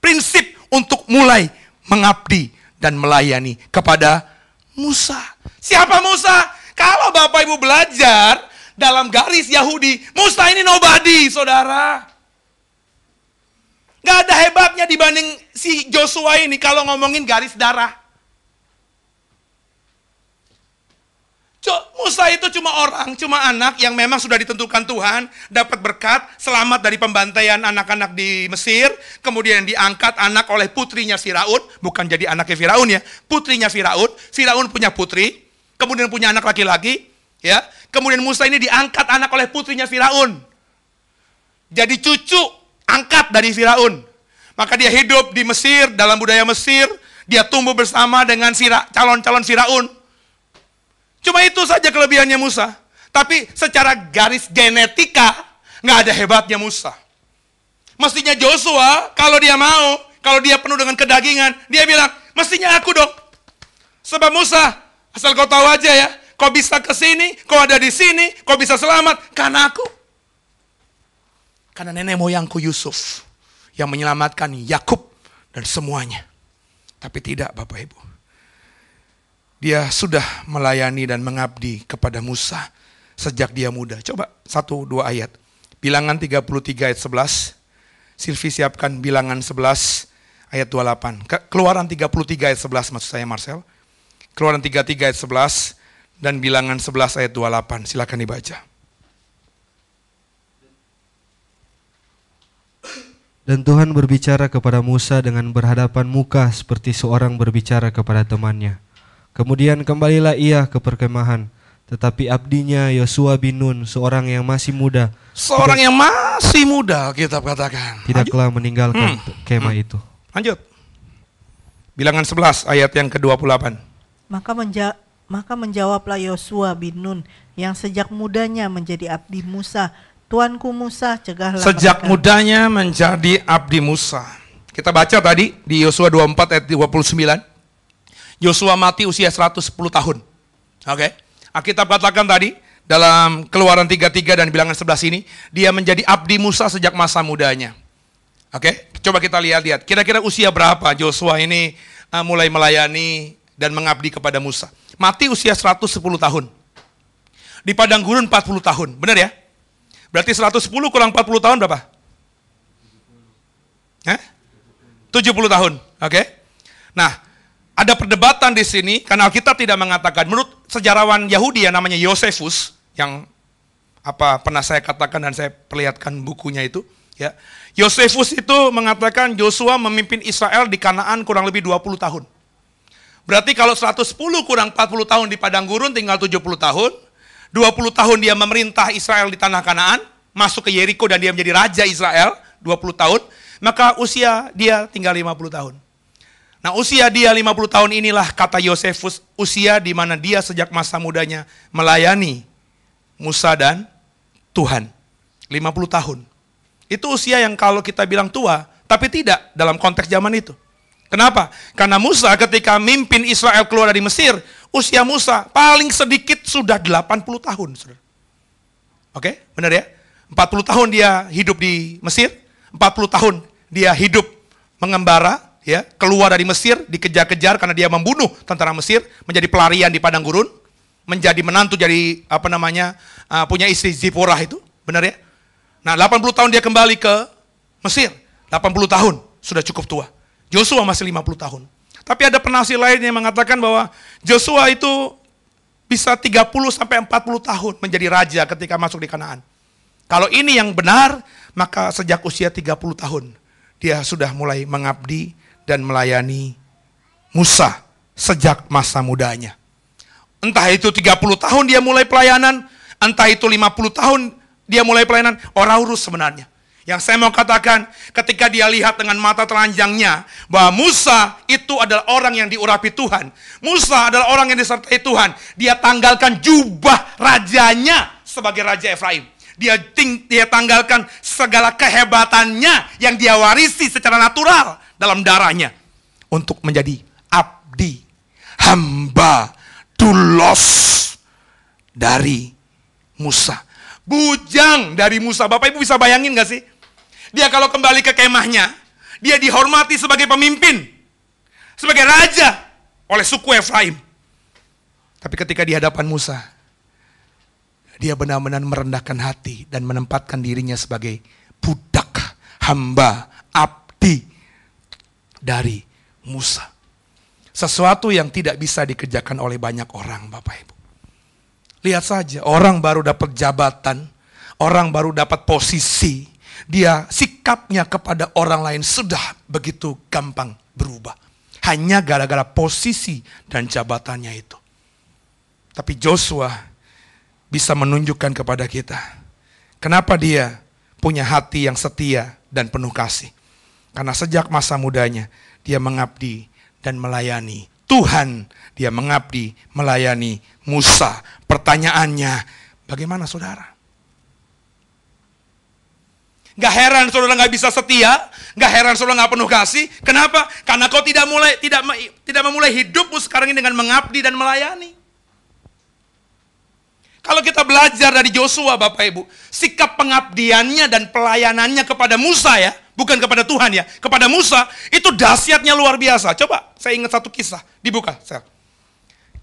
prinsip untuk mulai mengabdi dan melayani kepada Musa. Siapa Musa? Kalau Bapak Ibu belajar dalam garis Yahudi, Musa ini nobody, saudara. Gak ada hebatnya dibanding si Joshua ini kalau ngomongin garis darah. Musa itu cuma orang, cuma anak yang memang sudah ditentukan Tuhan, dapat berkat, selamat dari pembantaian anak-anak di Mesir, kemudian diangkat anak oleh putrinya Firaun, bukan jadi anaknya Firaun ya, putrinya Firaun, Firaun punya putri, kemudian punya anak laki-laki, ya. Kemudian Musa ini diangkat anak oleh putrinya Firaun. Jadi cucu angkat dari Firaun. Maka dia hidup di Mesir, dalam budaya Mesir, dia tumbuh bersama dengan calon-calon Firaun. -calon Cuma itu saja kelebihannya Musa. Tapi secara garis genetika, nggak ada hebatnya Musa. Mestinya Joshua, kalau dia mau, kalau dia penuh dengan kedagingan, dia bilang, mestinya aku dong. Sebab Musa, asal kau tahu aja ya, kau bisa ke sini, kau ada di sini, kau bisa selamat, karena aku. Karena nenek moyangku Yusuf, yang menyelamatkan Yakub dan semuanya. Tapi tidak Bapak Ibu dia sudah melayani dan mengabdi kepada Musa sejak dia muda. Coba satu dua ayat. Bilangan 33 ayat 11. Silvi siapkan bilangan 11 ayat 28. Keluaran 33 ayat 11 maksud saya Marcel. Keluaran 33 ayat 11 dan bilangan 11 ayat 28. Silakan dibaca. Dan Tuhan berbicara kepada Musa dengan berhadapan muka seperti seorang berbicara kepada temannya. Kemudian kembalilah ia ke perkemahan. Tetapi abdinya Yosua bin Nun, seorang yang masih muda. Seorang tidak, yang masih muda, kita katakan. Tidaklah Lanjut. meninggalkan hmm. kemah hmm. itu. Lanjut. Bilangan 11 ayat yang ke-28. Maka menja maka menjawablah Yosua bin Nun yang sejak mudanya menjadi abdi Musa, tuanku Musa cegahlah Sejak mereka. mudanya menjadi abdi Musa. Kita baca tadi di Yosua 24 ayat 29. Yosua mati usia 110 tahun. Oke. Okay? Alkitab katakan tadi dalam Keluaran 33 dan bilangan 11 ini, dia menjadi abdi Musa sejak masa mudanya. Oke, okay? coba kita lihat-lihat. Kira-kira usia berapa Yosua ini uh, mulai melayani dan mengabdi kepada Musa? Mati usia 110 tahun. Di padang gurun 40 tahun, benar ya? Berarti 110 kurang 40 tahun berapa? Hah? 70 tahun, oke? Okay? Nah, ada perdebatan di sini karena kita tidak mengatakan. Menurut sejarawan Yahudi yang namanya Yosefus yang apa pernah saya katakan dan saya perlihatkan bukunya itu, ya. Yosefus itu mengatakan Yosua memimpin Israel di Kanaan kurang lebih 20 tahun. Berarti kalau 110 kurang 40 tahun di padang gurun tinggal 70 tahun. 20 tahun dia memerintah Israel di tanah Kanaan, masuk ke Yeriko dan dia menjadi raja Israel 20 tahun, maka usia dia tinggal 50 tahun. Nah usia dia 50 tahun inilah kata Yosefus usia di mana dia sejak masa mudanya melayani Musa dan Tuhan. 50 tahun. Itu usia yang kalau kita bilang tua, tapi tidak dalam konteks zaman itu. Kenapa? Karena Musa ketika mimpin Israel keluar dari Mesir, usia Musa paling sedikit sudah 80 tahun. Saudara. Oke, benar ya? 40 tahun dia hidup di Mesir, 40 tahun dia hidup mengembara, ya keluar dari Mesir dikejar-kejar karena dia membunuh tentara Mesir menjadi pelarian di padang gurun menjadi menantu jadi apa namanya ah, punya istri Zipporah itu benar ya nah 80 tahun dia kembali ke Mesir 80 tahun sudah cukup tua Joshua masih 50 tahun tapi ada penafsir lain yang mengatakan bahwa Joshua itu bisa 30 sampai 40 tahun menjadi raja ketika masuk di Kanaan kalau ini yang benar maka sejak usia 30 tahun dia sudah mulai mengabdi dan melayani Musa sejak masa mudanya. Entah itu 30 tahun dia mulai pelayanan, entah itu 50 tahun dia mulai pelayanan, orang urus sebenarnya. Yang saya mau katakan, ketika dia lihat dengan mata telanjangnya, bahwa Musa itu adalah orang yang diurapi Tuhan. Musa adalah orang yang disertai Tuhan. Dia tanggalkan jubah rajanya sebagai Raja Efraim. Dia, ting, dia tanggalkan segala kehebatannya yang dia warisi secara natural dalam darahnya untuk menjadi abdi, hamba, dulos dari Musa. Bujang dari Musa. Bapak Ibu bisa bayangin gak sih? Dia kalau kembali ke kemahnya, dia dihormati sebagai pemimpin, sebagai raja oleh suku Efraim. Tapi ketika di hadapan Musa, dia benar-benar merendahkan hati dan menempatkan dirinya sebagai budak, hamba, abdi, dari Musa. Sesuatu yang tidak bisa dikerjakan oleh banyak orang, Bapak Ibu. Lihat saja, orang baru dapat jabatan, orang baru dapat posisi, dia sikapnya kepada orang lain sudah begitu gampang berubah. Hanya gara-gara posisi dan jabatannya itu. Tapi Joshua bisa menunjukkan kepada kita, kenapa dia punya hati yang setia dan penuh kasih. Karena sejak masa mudanya dia mengabdi dan melayani Tuhan. Dia mengabdi, melayani Musa. Pertanyaannya, bagaimana saudara? Gak heran saudara gak bisa setia, gak heran saudara gak penuh kasih. Kenapa? Karena kau tidak mulai tidak tidak memulai hidupmu sekarang ini dengan mengabdi dan melayani. Kalau kita belajar dari Joshua Bapak Ibu, sikap pengabdiannya dan pelayanannya kepada Musa ya, bukan kepada Tuhan ya, kepada Musa, itu dahsyatnya luar biasa. Coba saya ingat satu kisah, dibuka sel.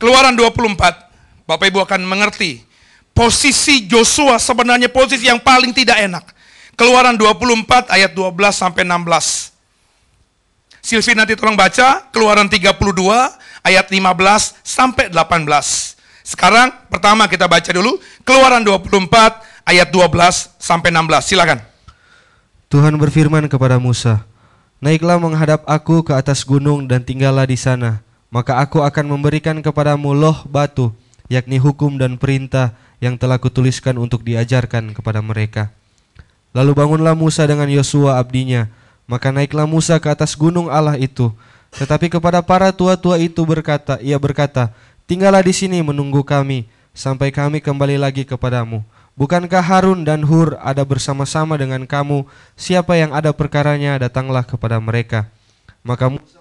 Keluaran 24, Bapak Ibu akan mengerti posisi Joshua sebenarnya posisi yang paling tidak enak. Keluaran 24 ayat 12 sampai 16. Silvi nanti tolong baca Keluaran 32 ayat 15 sampai 18. Sekarang pertama kita baca dulu Keluaran 24 ayat 12 sampai 16. Silakan. Tuhan berfirman kepada Musa, Naiklah menghadap aku ke atas gunung dan tinggallah di sana, maka aku akan memberikan kepadamu loh batu, yakni hukum dan perintah yang telah kutuliskan untuk diajarkan kepada mereka. Lalu bangunlah Musa dengan Yosua abdinya, maka naiklah Musa ke atas gunung Allah itu. Tetapi kepada para tua-tua itu berkata, ia berkata, tinggallah di sini menunggu kami, sampai kami kembali lagi kepadamu.' Bukankah Harun dan Hur ada bersama-sama dengan kamu? Siapa yang ada perkaranya, datanglah kepada mereka. Maka Musa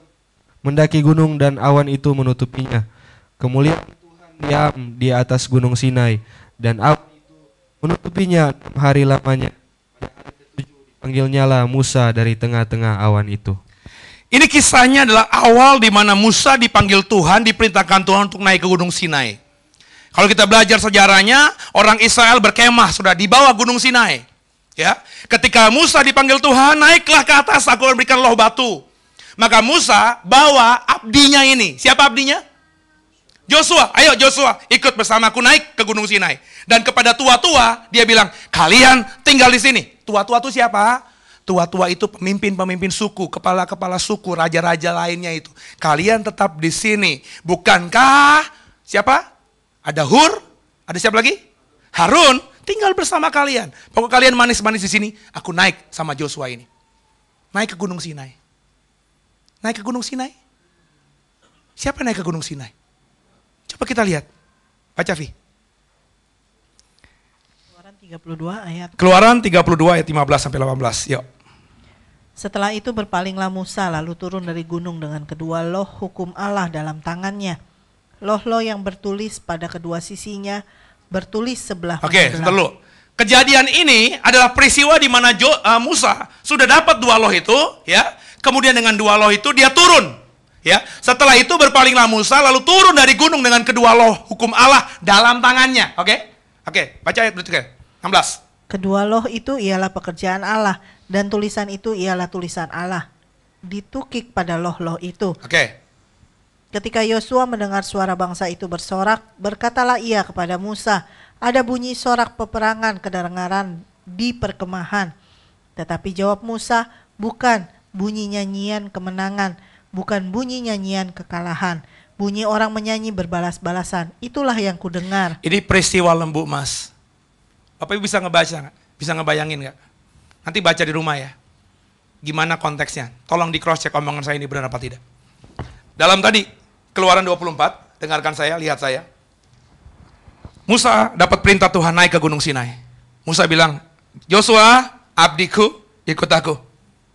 mendaki gunung dan awan itu menutupinya. Kemuliaan Tuhan diam di atas gunung Sinai dan awan itu menutupinya hari lamanya. Panggilnya lah Musa dari tengah-tengah awan itu. Ini kisahnya adalah awal di mana Musa dipanggil Tuhan, diperintahkan Tuhan untuk naik ke gunung Sinai. Kalau kita belajar sejarahnya, orang Israel berkemah sudah di bawah Gunung Sinai. Ya, ketika Musa dipanggil Tuhan, naiklah ke atas, aku akan berikan loh batu. Maka Musa bawa abdinya ini. Siapa abdinya? Joshua, ayo Joshua, ikut bersamaku naik ke Gunung Sinai. Dan kepada tua-tua, dia bilang, kalian tinggal di sini. Tua-tua itu siapa? Tua-tua itu pemimpin-pemimpin suku, kepala-kepala suku, raja-raja lainnya itu. Kalian tetap di sini. Bukankah siapa? Ada Hur, ada siapa lagi? Harun tinggal bersama kalian. Pokok kalian manis-manis di sini, aku naik sama Joshua ini. Naik ke Gunung Sinai. Naik ke Gunung Sinai. Siapa naik ke Gunung Sinai? Coba kita lihat. Baca Vi. Keluaran 32 ayat. Keluaran 32 ayat 15 sampai 18. Yuk. Setelah itu berpalinglah Musa lalu turun dari gunung dengan kedua loh hukum Allah dalam tangannya. Loh-loh yang bertulis pada kedua sisinya bertulis sebelah. Oke, okay, Kejadian ini adalah peristiwa di mana jo, uh, Musa sudah dapat dua loh itu, ya. Kemudian dengan dua loh itu dia turun, ya. Setelah itu berpalinglah Musa lalu turun dari gunung dengan kedua loh hukum Allah dalam tangannya. Oke? Okay? Oke, okay, baca ayat berikutnya. 16. Kedua loh itu ialah pekerjaan Allah dan tulisan itu ialah tulisan Allah ditukik pada loh-loh itu. Oke. Okay. Ketika Yosua mendengar suara bangsa itu bersorak, berkatalah ia kepada Musa, ada bunyi sorak peperangan kedengaran di perkemahan. Tetapi jawab Musa, bukan bunyi nyanyian kemenangan, bukan bunyi nyanyian kekalahan. Bunyi orang menyanyi berbalas-balasan, itulah yang kudengar. Ini peristiwa lembu mas. Bapak Ibu bisa ngebaca gak? Bisa ngebayangin nggak? Nanti baca di rumah ya. Gimana konteksnya? Tolong di cross check omongan saya ini benar apa tidak. Dalam tadi Keluaran 24, dengarkan saya, lihat saya. Musa dapat perintah Tuhan naik ke Gunung Sinai. Musa bilang, Yosua, abdiku, ikut aku.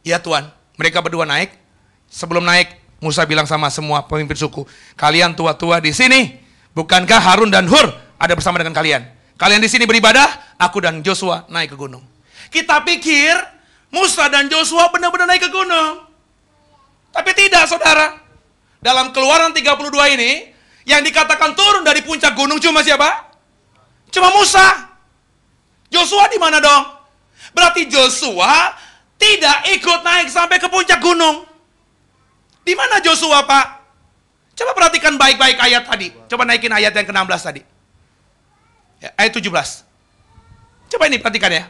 Ya Tuhan. Mereka berdua naik. Sebelum naik, Musa bilang sama semua pemimpin suku, kalian tua-tua di sini, bukankah Harun dan Hur ada bersama dengan kalian? Kalian di sini beribadah, aku dan Joshua naik ke gunung. Kita pikir Musa dan Joshua benar-benar naik ke gunung. Tapi tidak, saudara. Dalam keluaran 32 ini, yang dikatakan turun dari puncak gunung cuma siapa? Cuma Musa. Joshua di mana dong? Berarti Joshua tidak ikut naik sampai ke puncak gunung. Di mana Joshua, Pak? Coba perhatikan baik-baik ayat tadi. Coba naikin ayat yang ke-16 tadi. Ya, ayat 17. Coba ini perhatikan ya.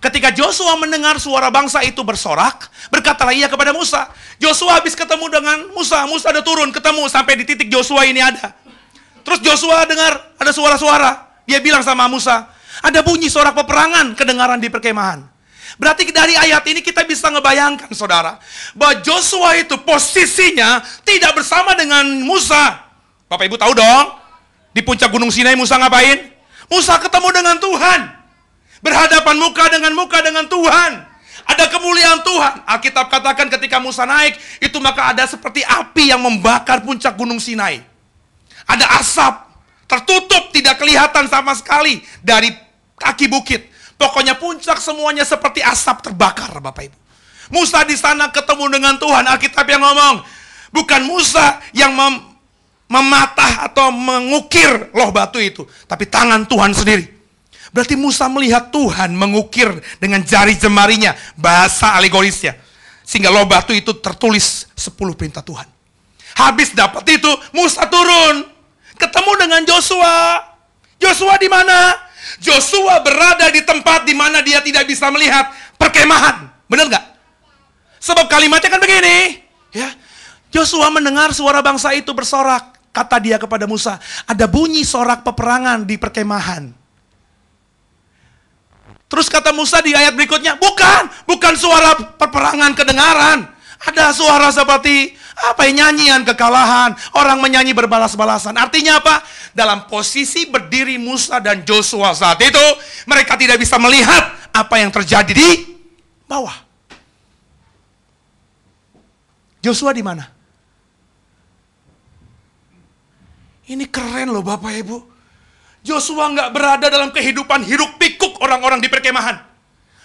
Ketika Joshua mendengar suara bangsa itu bersorak, berkatalah ia kepada Musa. Joshua habis ketemu dengan Musa, Musa ada turun, ketemu sampai di titik Joshua ini ada. Terus Joshua dengar ada suara-suara. Dia bilang sama Musa, ada bunyi sorak peperangan kedengaran di perkemahan. Berarti dari ayat ini kita bisa ngebayangkan saudara, bahwa Joshua itu posisinya tidak bersama dengan Musa. Bapak Ibu tahu dong, di puncak gunung Sinai Musa ngapain? Musa ketemu dengan Tuhan. Berhadapan muka dengan muka dengan Tuhan. Ada kemuliaan Tuhan. Alkitab katakan ketika Musa naik, itu maka ada seperti api yang membakar puncak gunung Sinai. Ada asap, tertutup, tidak kelihatan sama sekali dari kaki bukit. Pokoknya puncak semuanya seperti asap terbakar, Bapak Ibu. Musa di sana ketemu dengan Tuhan. Alkitab yang ngomong, bukan Musa yang mem mematah atau mengukir loh batu itu, tapi tangan Tuhan sendiri. Berarti Musa melihat Tuhan mengukir dengan jari jemarinya bahasa alegorisnya. Sehingga lo batu itu tertulis sepuluh perintah Tuhan. Habis dapat itu, Musa turun. Ketemu dengan Joshua. Joshua di mana? Joshua berada di tempat di mana dia tidak bisa melihat perkemahan. Benar nggak? Sebab kalimatnya kan begini. ya Joshua mendengar suara bangsa itu bersorak. Kata dia kepada Musa, ada bunyi sorak peperangan di perkemahan. Terus kata Musa di ayat berikutnya, bukan, bukan suara perperangan kedengaran. Ada suara seperti apa yang nyanyian kekalahan. Orang menyanyi berbalas-balasan. Artinya apa? Dalam posisi berdiri Musa dan Joshua saat itu, mereka tidak bisa melihat apa yang terjadi di bawah. Joshua di mana? Ini keren loh Bapak Ibu. Joshua nggak berada dalam kehidupan hiruk pikuk orang-orang di perkemahan.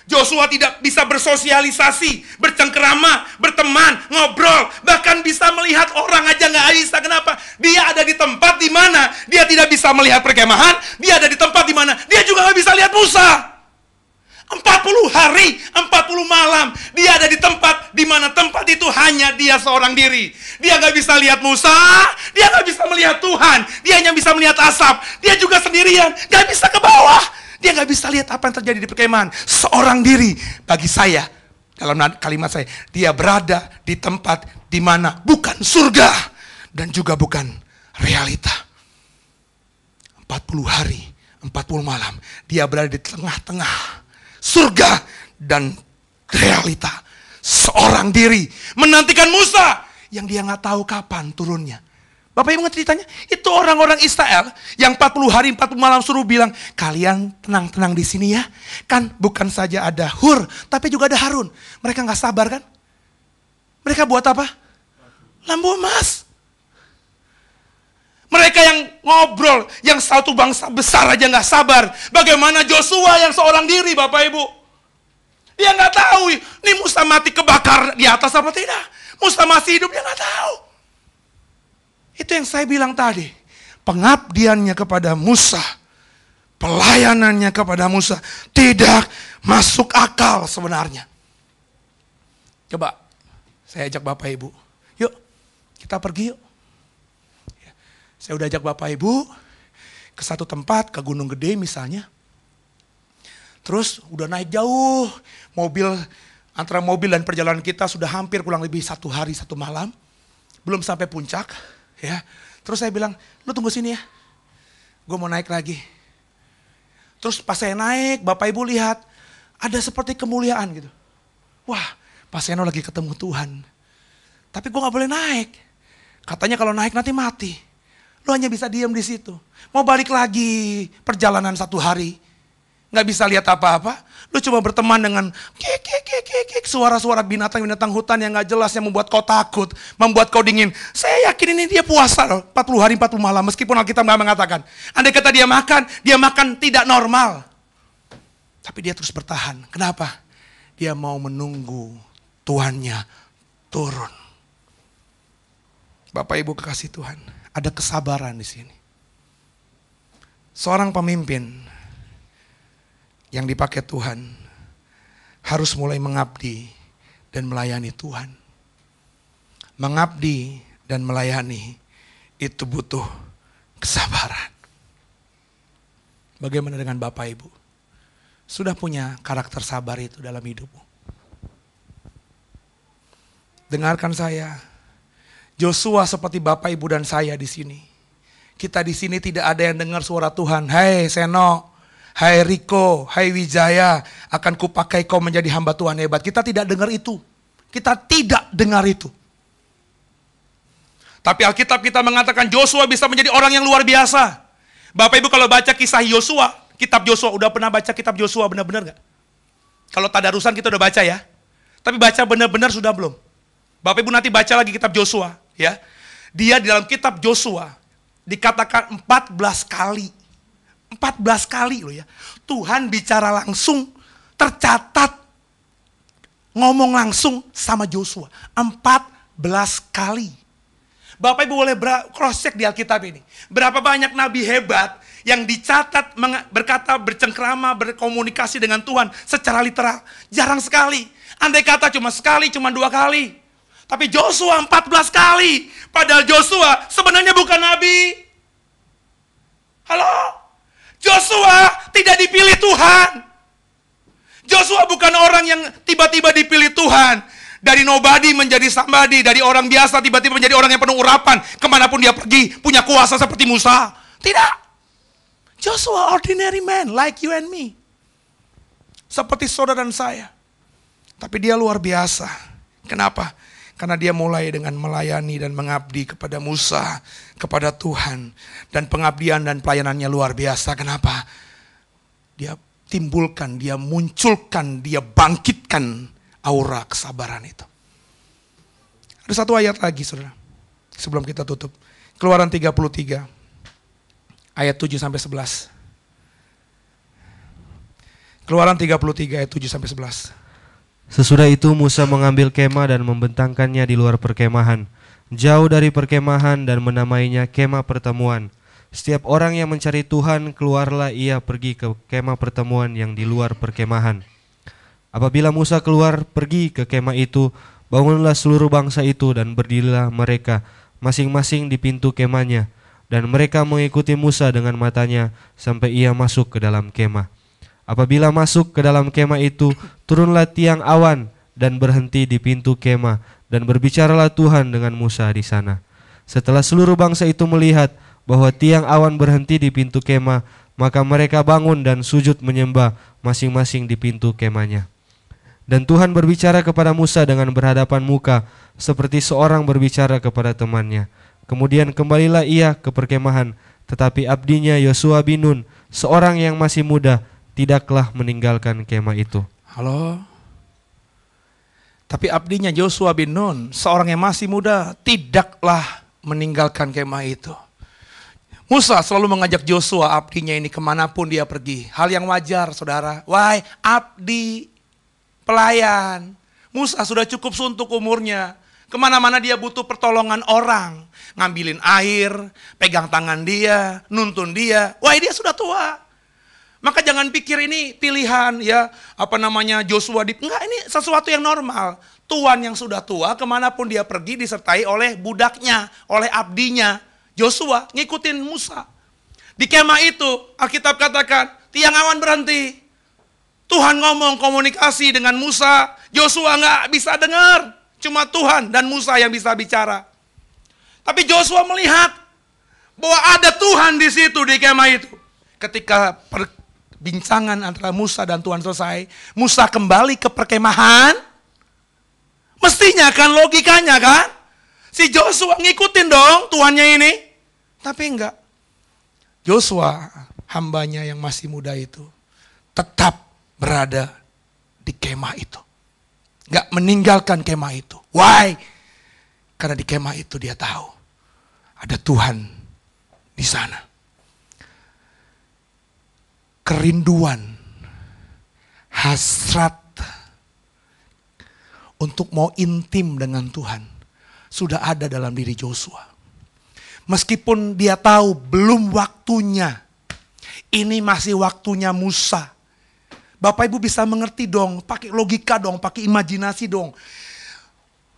Joshua tidak bisa bersosialisasi, bercengkerama, berteman, ngobrol, bahkan bisa melihat orang aja nggak bisa. Kenapa? Dia ada di tempat di mana dia tidak bisa melihat perkemahan, dia ada di tempat di mana dia juga nggak bisa lihat Musa. 40 hari, 40 malam, dia ada di tempat di mana tempat itu hanya dia seorang diri. Dia nggak bisa lihat Musa, dia nggak bisa melihat Tuhan, dia hanya bisa melihat asap, dia juga sendirian, nggak bisa ke bawah. Dia nggak bisa lihat apa yang terjadi di perkemahan. Seorang diri bagi saya, dalam kalimat saya, dia berada di tempat di mana bukan surga dan juga bukan realita. 40 hari, 40 malam, dia berada di tengah-tengah surga dan realita. Seorang diri menantikan Musa yang dia nggak tahu kapan turunnya. Bapak Ibu ceritanya? Itu orang-orang Israel yang 40 hari 40 malam suruh bilang, kalian tenang-tenang di sini ya. Kan bukan saja ada Hur, tapi juga ada Harun. Mereka nggak sabar kan? Mereka buat apa? Lampu emas. Mereka yang ngobrol, yang satu bangsa besar aja nggak sabar. Bagaimana Joshua yang seorang diri, Bapak Ibu? Dia nggak tahu, ini Musa mati kebakar di atas apa tidak. Musa masih hidup, dia nggak tahu. Itu yang saya bilang tadi. Pengabdiannya kepada Musa. Pelayanannya kepada Musa. Tidak masuk akal sebenarnya. Coba saya ajak Bapak Ibu. Yuk kita pergi yuk. Ya, saya udah ajak Bapak Ibu ke satu tempat, ke Gunung Gede misalnya. Terus udah naik jauh, mobil antara mobil dan perjalanan kita sudah hampir kurang lebih satu hari satu malam, belum sampai puncak. Ya. Terus saya bilang, lu tunggu sini ya. Gue mau naik lagi. Terus pas saya naik, Bapak Ibu lihat, ada seperti kemuliaan gitu. Wah, Pak Seno lagi ketemu Tuhan. Tapi gue gak boleh naik. Katanya kalau naik nanti mati. Lu hanya bisa diem di situ. Mau balik lagi, perjalanan satu hari nggak bisa lihat apa-apa. Lu cuma berteman dengan kik, kik, kik, suara-suara binatang-binatang hutan yang nggak jelas, yang membuat kau takut, membuat kau dingin. Saya yakin ini dia puasa loh, 40 hari 40 malam, meskipun Alkitab nggak mengatakan. Andai kata dia makan, dia makan tidak normal. Tapi dia terus bertahan. Kenapa? Dia mau menunggu tuannya turun. Bapak Ibu kekasih Tuhan, ada kesabaran di sini. Seorang pemimpin yang dipakai Tuhan harus mulai mengabdi dan melayani Tuhan. Mengabdi dan melayani itu butuh kesabaran. Bagaimana dengan Bapak Ibu? Sudah punya karakter sabar itu dalam hidupmu? Dengarkan saya. Joshua seperti Bapak Ibu dan saya di sini. Kita di sini tidak ada yang dengar suara Tuhan. Hei Seno, Hai Riko, hai Wijaya, akan kupakai kau menjadi hamba Tuhan hebat. Kita tidak dengar itu. Kita tidak dengar itu. Tapi Alkitab kita mengatakan Joshua bisa menjadi orang yang luar biasa. Bapak Ibu kalau baca kisah Yosua, kitab Yosua, udah pernah baca kitab Yosua benar-benar gak? Kalau tadarusan kita udah baca ya. Tapi baca benar-benar sudah belum? Bapak Ibu nanti baca lagi kitab Yosua ya. Dia di dalam kitab Joshua dikatakan 14 kali 14 kali loh ya. Tuhan bicara langsung, tercatat ngomong langsung sama Joshua. 14 kali. Bapak Ibu boleh cross check di Alkitab ini. Berapa banyak nabi hebat yang dicatat berkata bercengkrama berkomunikasi dengan Tuhan secara literal. Jarang sekali. Andai kata cuma sekali, cuma dua kali. Tapi Joshua 14 kali. Padahal Joshua sebenarnya bukan nabi. Halo? Joshua tidak dipilih Tuhan. Joshua bukan orang yang tiba-tiba dipilih Tuhan. Dari nobody menjadi somebody, dari orang biasa tiba-tiba menjadi orang yang penuh urapan. Kemanapun dia pergi, punya kuasa seperti Musa. Tidak. Joshua ordinary man like you and me. Seperti saudara dan saya. Tapi dia luar biasa. Kenapa? Karena dia mulai dengan melayani dan mengabdi kepada Musa, kepada Tuhan. Dan pengabdian dan pelayanannya luar biasa. Kenapa? Dia timbulkan, dia munculkan, dia bangkitkan aura kesabaran itu. Ada satu ayat lagi saudara, sebelum kita tutup. Keluaran 33, ayat 7 sampai 11. Keluaran 33 ayat 7 sampai 11. Sesudah itu Musa mengambil kema dan membentangkannya di luar perkemahan, jauh dari perkemahan dan menamainya kema pertemuan. Setiap orang yang mencari Tuhan keluarlah ia pergi ke kema pertemuan yang di luar perkemahan. Apabila Musa keluar pergi ke kema itu, bangunlah seluruh bangsa itu dan berdirilah mereka masing-masing di pintu kemahnya dan mereka mengikuti Musa dengan matanya sampai ia masuk ke dalam kemah. Apabila masuk ke dalam kemah itu, turunlah tiang awan dan berhenti di pintu kemah dan berbicaralah Tuhan dengan Musa di sana. Setelah seluruh bangsa itu melihat bahwa tiang awan berhenti di pintu kemah, maka mereka bangun dan sujud menyembah masing-masing di pintu kemahnya. Dan Tuhan berbicara kepada Musa dengan berhadapan muka, seperti seorang berbicara kepada temannya. Kemudian kembalilah ia ke perkemahan, tetapi abdinya Yosua bin Nun, seorang yang masih muda, tidaklah meninggalkan kemah itu. Halo. Tapi abdinya Joshua bin Nun, seorang yang masih muda, tidaklah meninggalkan kemah itu. Musa selalu mengajak Joshua abdinya ini kemanapun dia pergi. Hal yang wajar saudara. Wah, abdi pelayan. Musa sudah cukup suntuk umurnya. Kemana-mana dia butuh pertolongan orang. Ngambilin air, pegang tangan dia, nuntun dia. Wah, dia sudah tua. Maka jangan pikir ini pilihan ya, apa namanya Joshua di enggak ini sesuatu yang normal. Tuan yang sudah tua kemanapun dia pergi disertai oleh budaknya, oleh abdinya. Joshua ngikutin Musa. Di kemah itu Alkitab katakan tiang awan berhenti. Tuhan ngomong komunikasi dengan Musa. Joshua nggak bisa dengar. Cuma Tuhan dan Musa yang bisa bicara. Tapi Joshua melihat bahwa ada Tuhan di situ di kemah itu. Ketika Bincangan antara Musa dan Tuhan selesai, Musa kembali ke perkemahan. Mestinya kan logikanya kan? Si Joshua ngikutin dong tuannya ini. Tapi enggak. Joshua hambanya yang masih muda itu tetap berada di kemah itu. Enggak meninggalkan kemah itu. Why? Karena di kemah itu dia tahu ada Tuhan di sana kerinduan, hasrat untuk mau intim dengan Tuhan sudah ada dalam diri Joshua. Meskipun dia tahu belum waktunya, ini masih waktunya Musa. Bapak Ibu bisa mengerti dong, pakai logika dong, pakai imajinasi dong.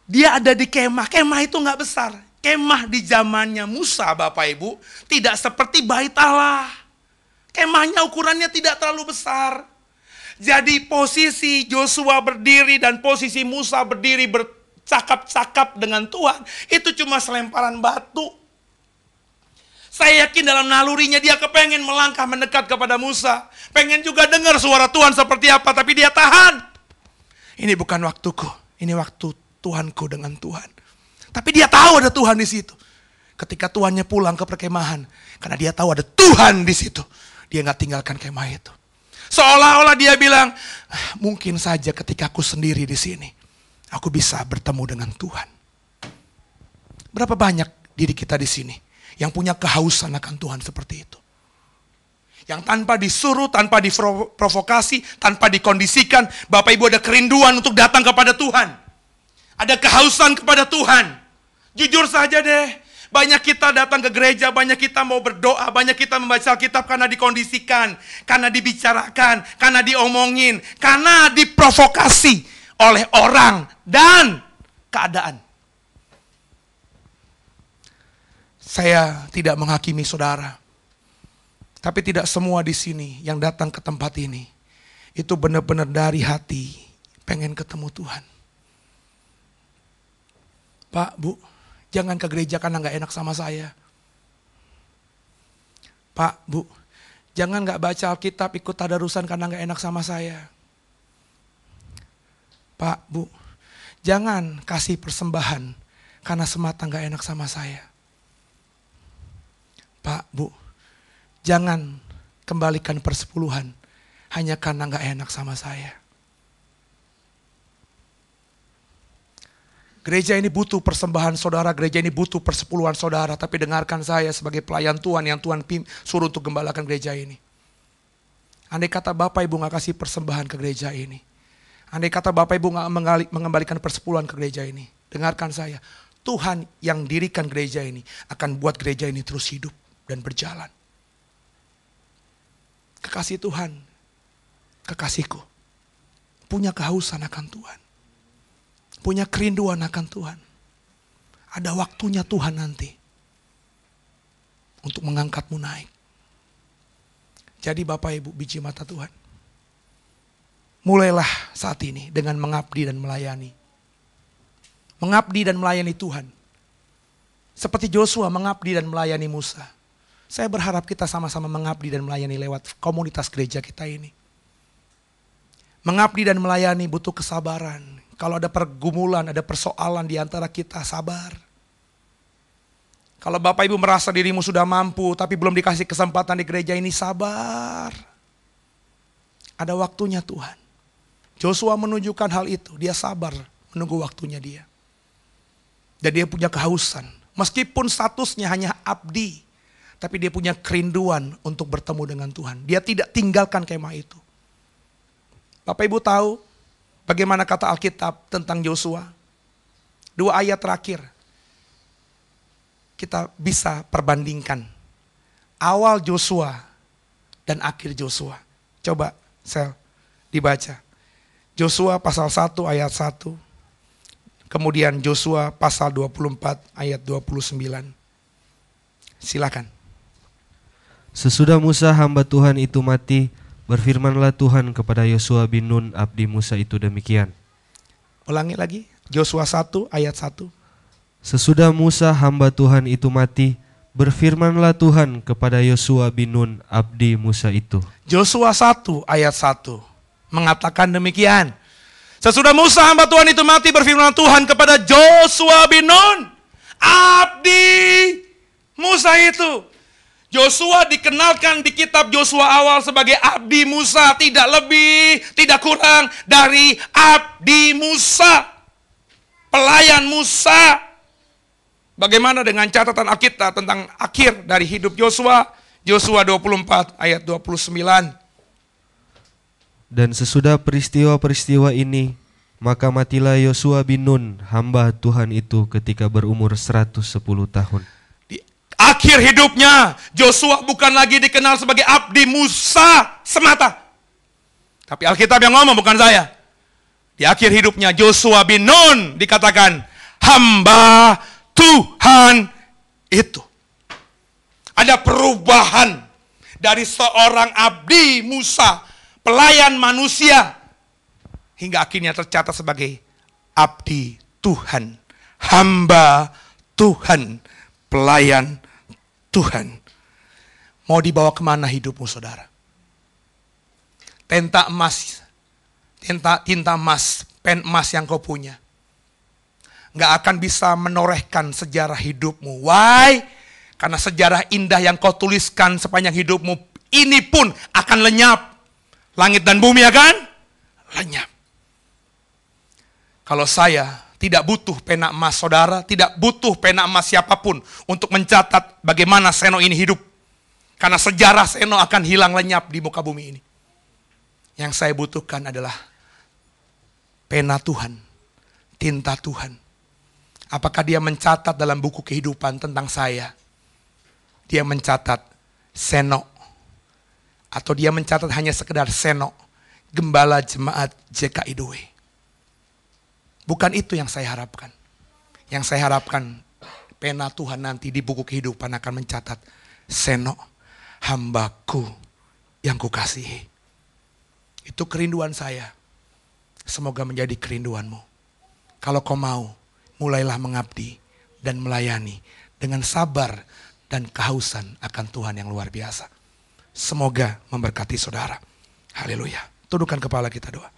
Dia ada di kemah, kemah itu nggak besar. Kemah di zamannya Musa Bapak Ibu tidak seperti bait Allah Kemahnya ukurannya tidak terlalu besar. Jadi posisi Joshua berdiri dan posisi Musa berdiri bercakap-cakap dengan Tuhan. Itu cuma selemparan batu. Saya yakin dalam nalurinya dia kepengen melangkah mendekat kepada Musa. Pengen juga dengar suara Tuhan seperti apa. Tapi dia tahan. Ini bukan waktuku. Ini waktu Tuhanku dengan Tuhan. Tapi dia tahu ada Tuhan di situ. Ketika Tuhannya pulang ke perkemahan. Karena dia tahu ada Tuhan di situ dia nggak tinggalkan kemah itu. Seolah-olah dia bilang, ah, mungkin saja ketika aku sendiri di sini, aku bisa bertemu dengan Tuhan. Berapa banyak diri kita di sini yang punya kehausan akan Tuhan seperti itu? Yang tanpa disuruh, tanpa diprovokasi, tanpa dikondisikan, Bapak Ibu ada kerinduan untuk datang kepada Tuhan. Ada kehausan kepada Tuhan. Jujur saja deh, banyak kita datang ke gereja, banyak kita mau berdoa, banyak kita membaca Alkitab karena dikondisikan, karena dibicarakan, karena diomongin, karena diprovokasi oleh orang dan keadaan. Saya tidak menghakimi saudara. Tapi tidak semua di sini yang datang ke tempat ini itu benar-benar dari hati pengen ketemu Tuhan. Pak, Bu, Jangan ke gereja karena nggak enak sama saya. Pak, Bu, jangan nggak baca Alkitab ikut tadarusan karena nggak enak sama saya. Pak, Bu, jangan kasih persembahan karena semata nggak enak sama saya. Pak, Bu, jangan kembalikan persepuluhan hanya karena nggak enak sama saya. Gereja ini butuh persembahan saudara, gereja ini butuh persepuluhan saudara. Tapi dengarkan saya sebagai pelayan Tuhan yang Tuhan suruh untuk gembalakan gereja ini. Andai kata Bapak Ibu gak kasih persembahan ke gereja ini. Andai kata Bapak Ibu gak mengembalikan persepuluhan ke gereja ini. Dengarkan saya, Tuhan yang dirikan gereja ini akan buat gereja ini terus hidup dan berjalan. Kekasih Tuhan, kekasihku, punya kehausan akan Tuhan punya kerinduan akan Tuhan. Ada waktunya Tuhan nanti untuk mengangkatmu naik. Jadi Bapak Ibu biji mata Tuhan. Mulailah saat ini dengan mengabdi dan melayani. Mengabdi dan melayani Tuhan. Seperti Joshua mengabdi dan melayani Musa. Saya berharap kita sama-sama mengabdi dan melayani lewat komunitas gereja kita ini. Mengabdi dan melayani butuh kesabaran, kalau ada pergumulan, ada persoalan di antara kita, sabar. Kalau Bapak Ibu merasa dirimu sudah mampu, tapi belum dikasih kesempatan di gereja ini, sabar. Ada waktunya Tuhan. Joshua menunjukkan hal itu. Dia sabar menunggu waktunya dia. Dan dia punya kehausan. Meskipun statusnya hanya abdi, tapi dia punya kerinduan untuk bertemu dengan Tuhan. Dia tidak tinggalkan kemah itu. Bapak Ibu tahu, Bagaimana kata Alkitab tentang Yosua? Dua ayat terakhir. Kita bisa perbandingkan awal Yosua dan akhir Yosua. Coba sel dibaca. Yosua pasal 1 ayat 1. Kemudian Yosua pasal 24 ayat 29. Silakan. Sesudah Musa hamba Tuhan itu mati, Berfirmanlah Tuhan kepada Yosua bin Nun abdi Musa itu demikian. Ulangi lagi, Yosua 1 ayat 1. Sesudah Musa hamba Tuhan itu mati, berfirmanlah Tuhan kepada Yosua bin Nun abdi Musa itu. Yosua 1 ayat 1 mengatakan demikian. Sesudah Musa hamba Tuhan itu mati, berfirmanlah Tuhan kepada Yosua bin Nun, abdi Musa itu. Joshua dikenalkan di kitab Joshua awal sebagai abdi Musa, tidak lebih, tidak kurang dari abdi Musa, pelayan Musa. Bagaimana dengan catatan Alkitab tentang akhir dari hidup Joshua? Joshua 24 ayat 29. Dan sesudah peristiwa-peristiwa ini, maka matilah Yosua bin Nun, hamba Tuhan itu ketika berumur 110 tahun. Akhir hidupnya, Joshua bukan lagi dikenal sebagai abdi Musa semata. Tapi Alkitab yang ngomong, bukan saya. Di akhir hidupnya, Joshua bin Nun dikatakan, hamba Tuhan itu. Ada perubahan dari seorang abdi Musa, pelayan manusia, hingga akhirnya tercatat sebagai abdi Tuhan, hamba Tuhan, pelayan Tuhan. Mau dibawa kemana hidupmu saudara? Tinta emas, tinta, tinta emas, pen emas yang kau punya. Nggak akan bisa menorehkan sejarah hidupmu. Why? Karena sejarah indah yang kau tuliskan sepanjang hidupmu ini pun akan lenyap. Langit dan bumi akan lenyap. Kalau saya tidak butuh pena emas saudara, tidak butuh pena emas siapapun untuk mencatat bagaimana Seno ini hidup. Karena sejarah Seno akan hilang lenyap di muka bumi ini. Yang saya butuhkan adalah pena Tuhan, tinta Tuhan. Apakah dia mencatat dalam buku kehidupan tentang saya? Dia mencatat Seno. Atau dia mencatat hanya sekedar Seno, gembala jemaat JKI Due. Bukan itu yang saya harapkan. Yang saya harapkan pena Tuhan nanti di buku kehidupan akan mencatat Seno hambaku yang kukasihi. Itu kerinduan saya. Semoga menjadi kerinduanmu. Kalau kau mau, mulailah mengabdi dan melayani dengan sabar dan kehausan akan Tuhan yang luar biasa. Semoga memberkati saudara. Haleluya. Tundukkan kepala kita doa.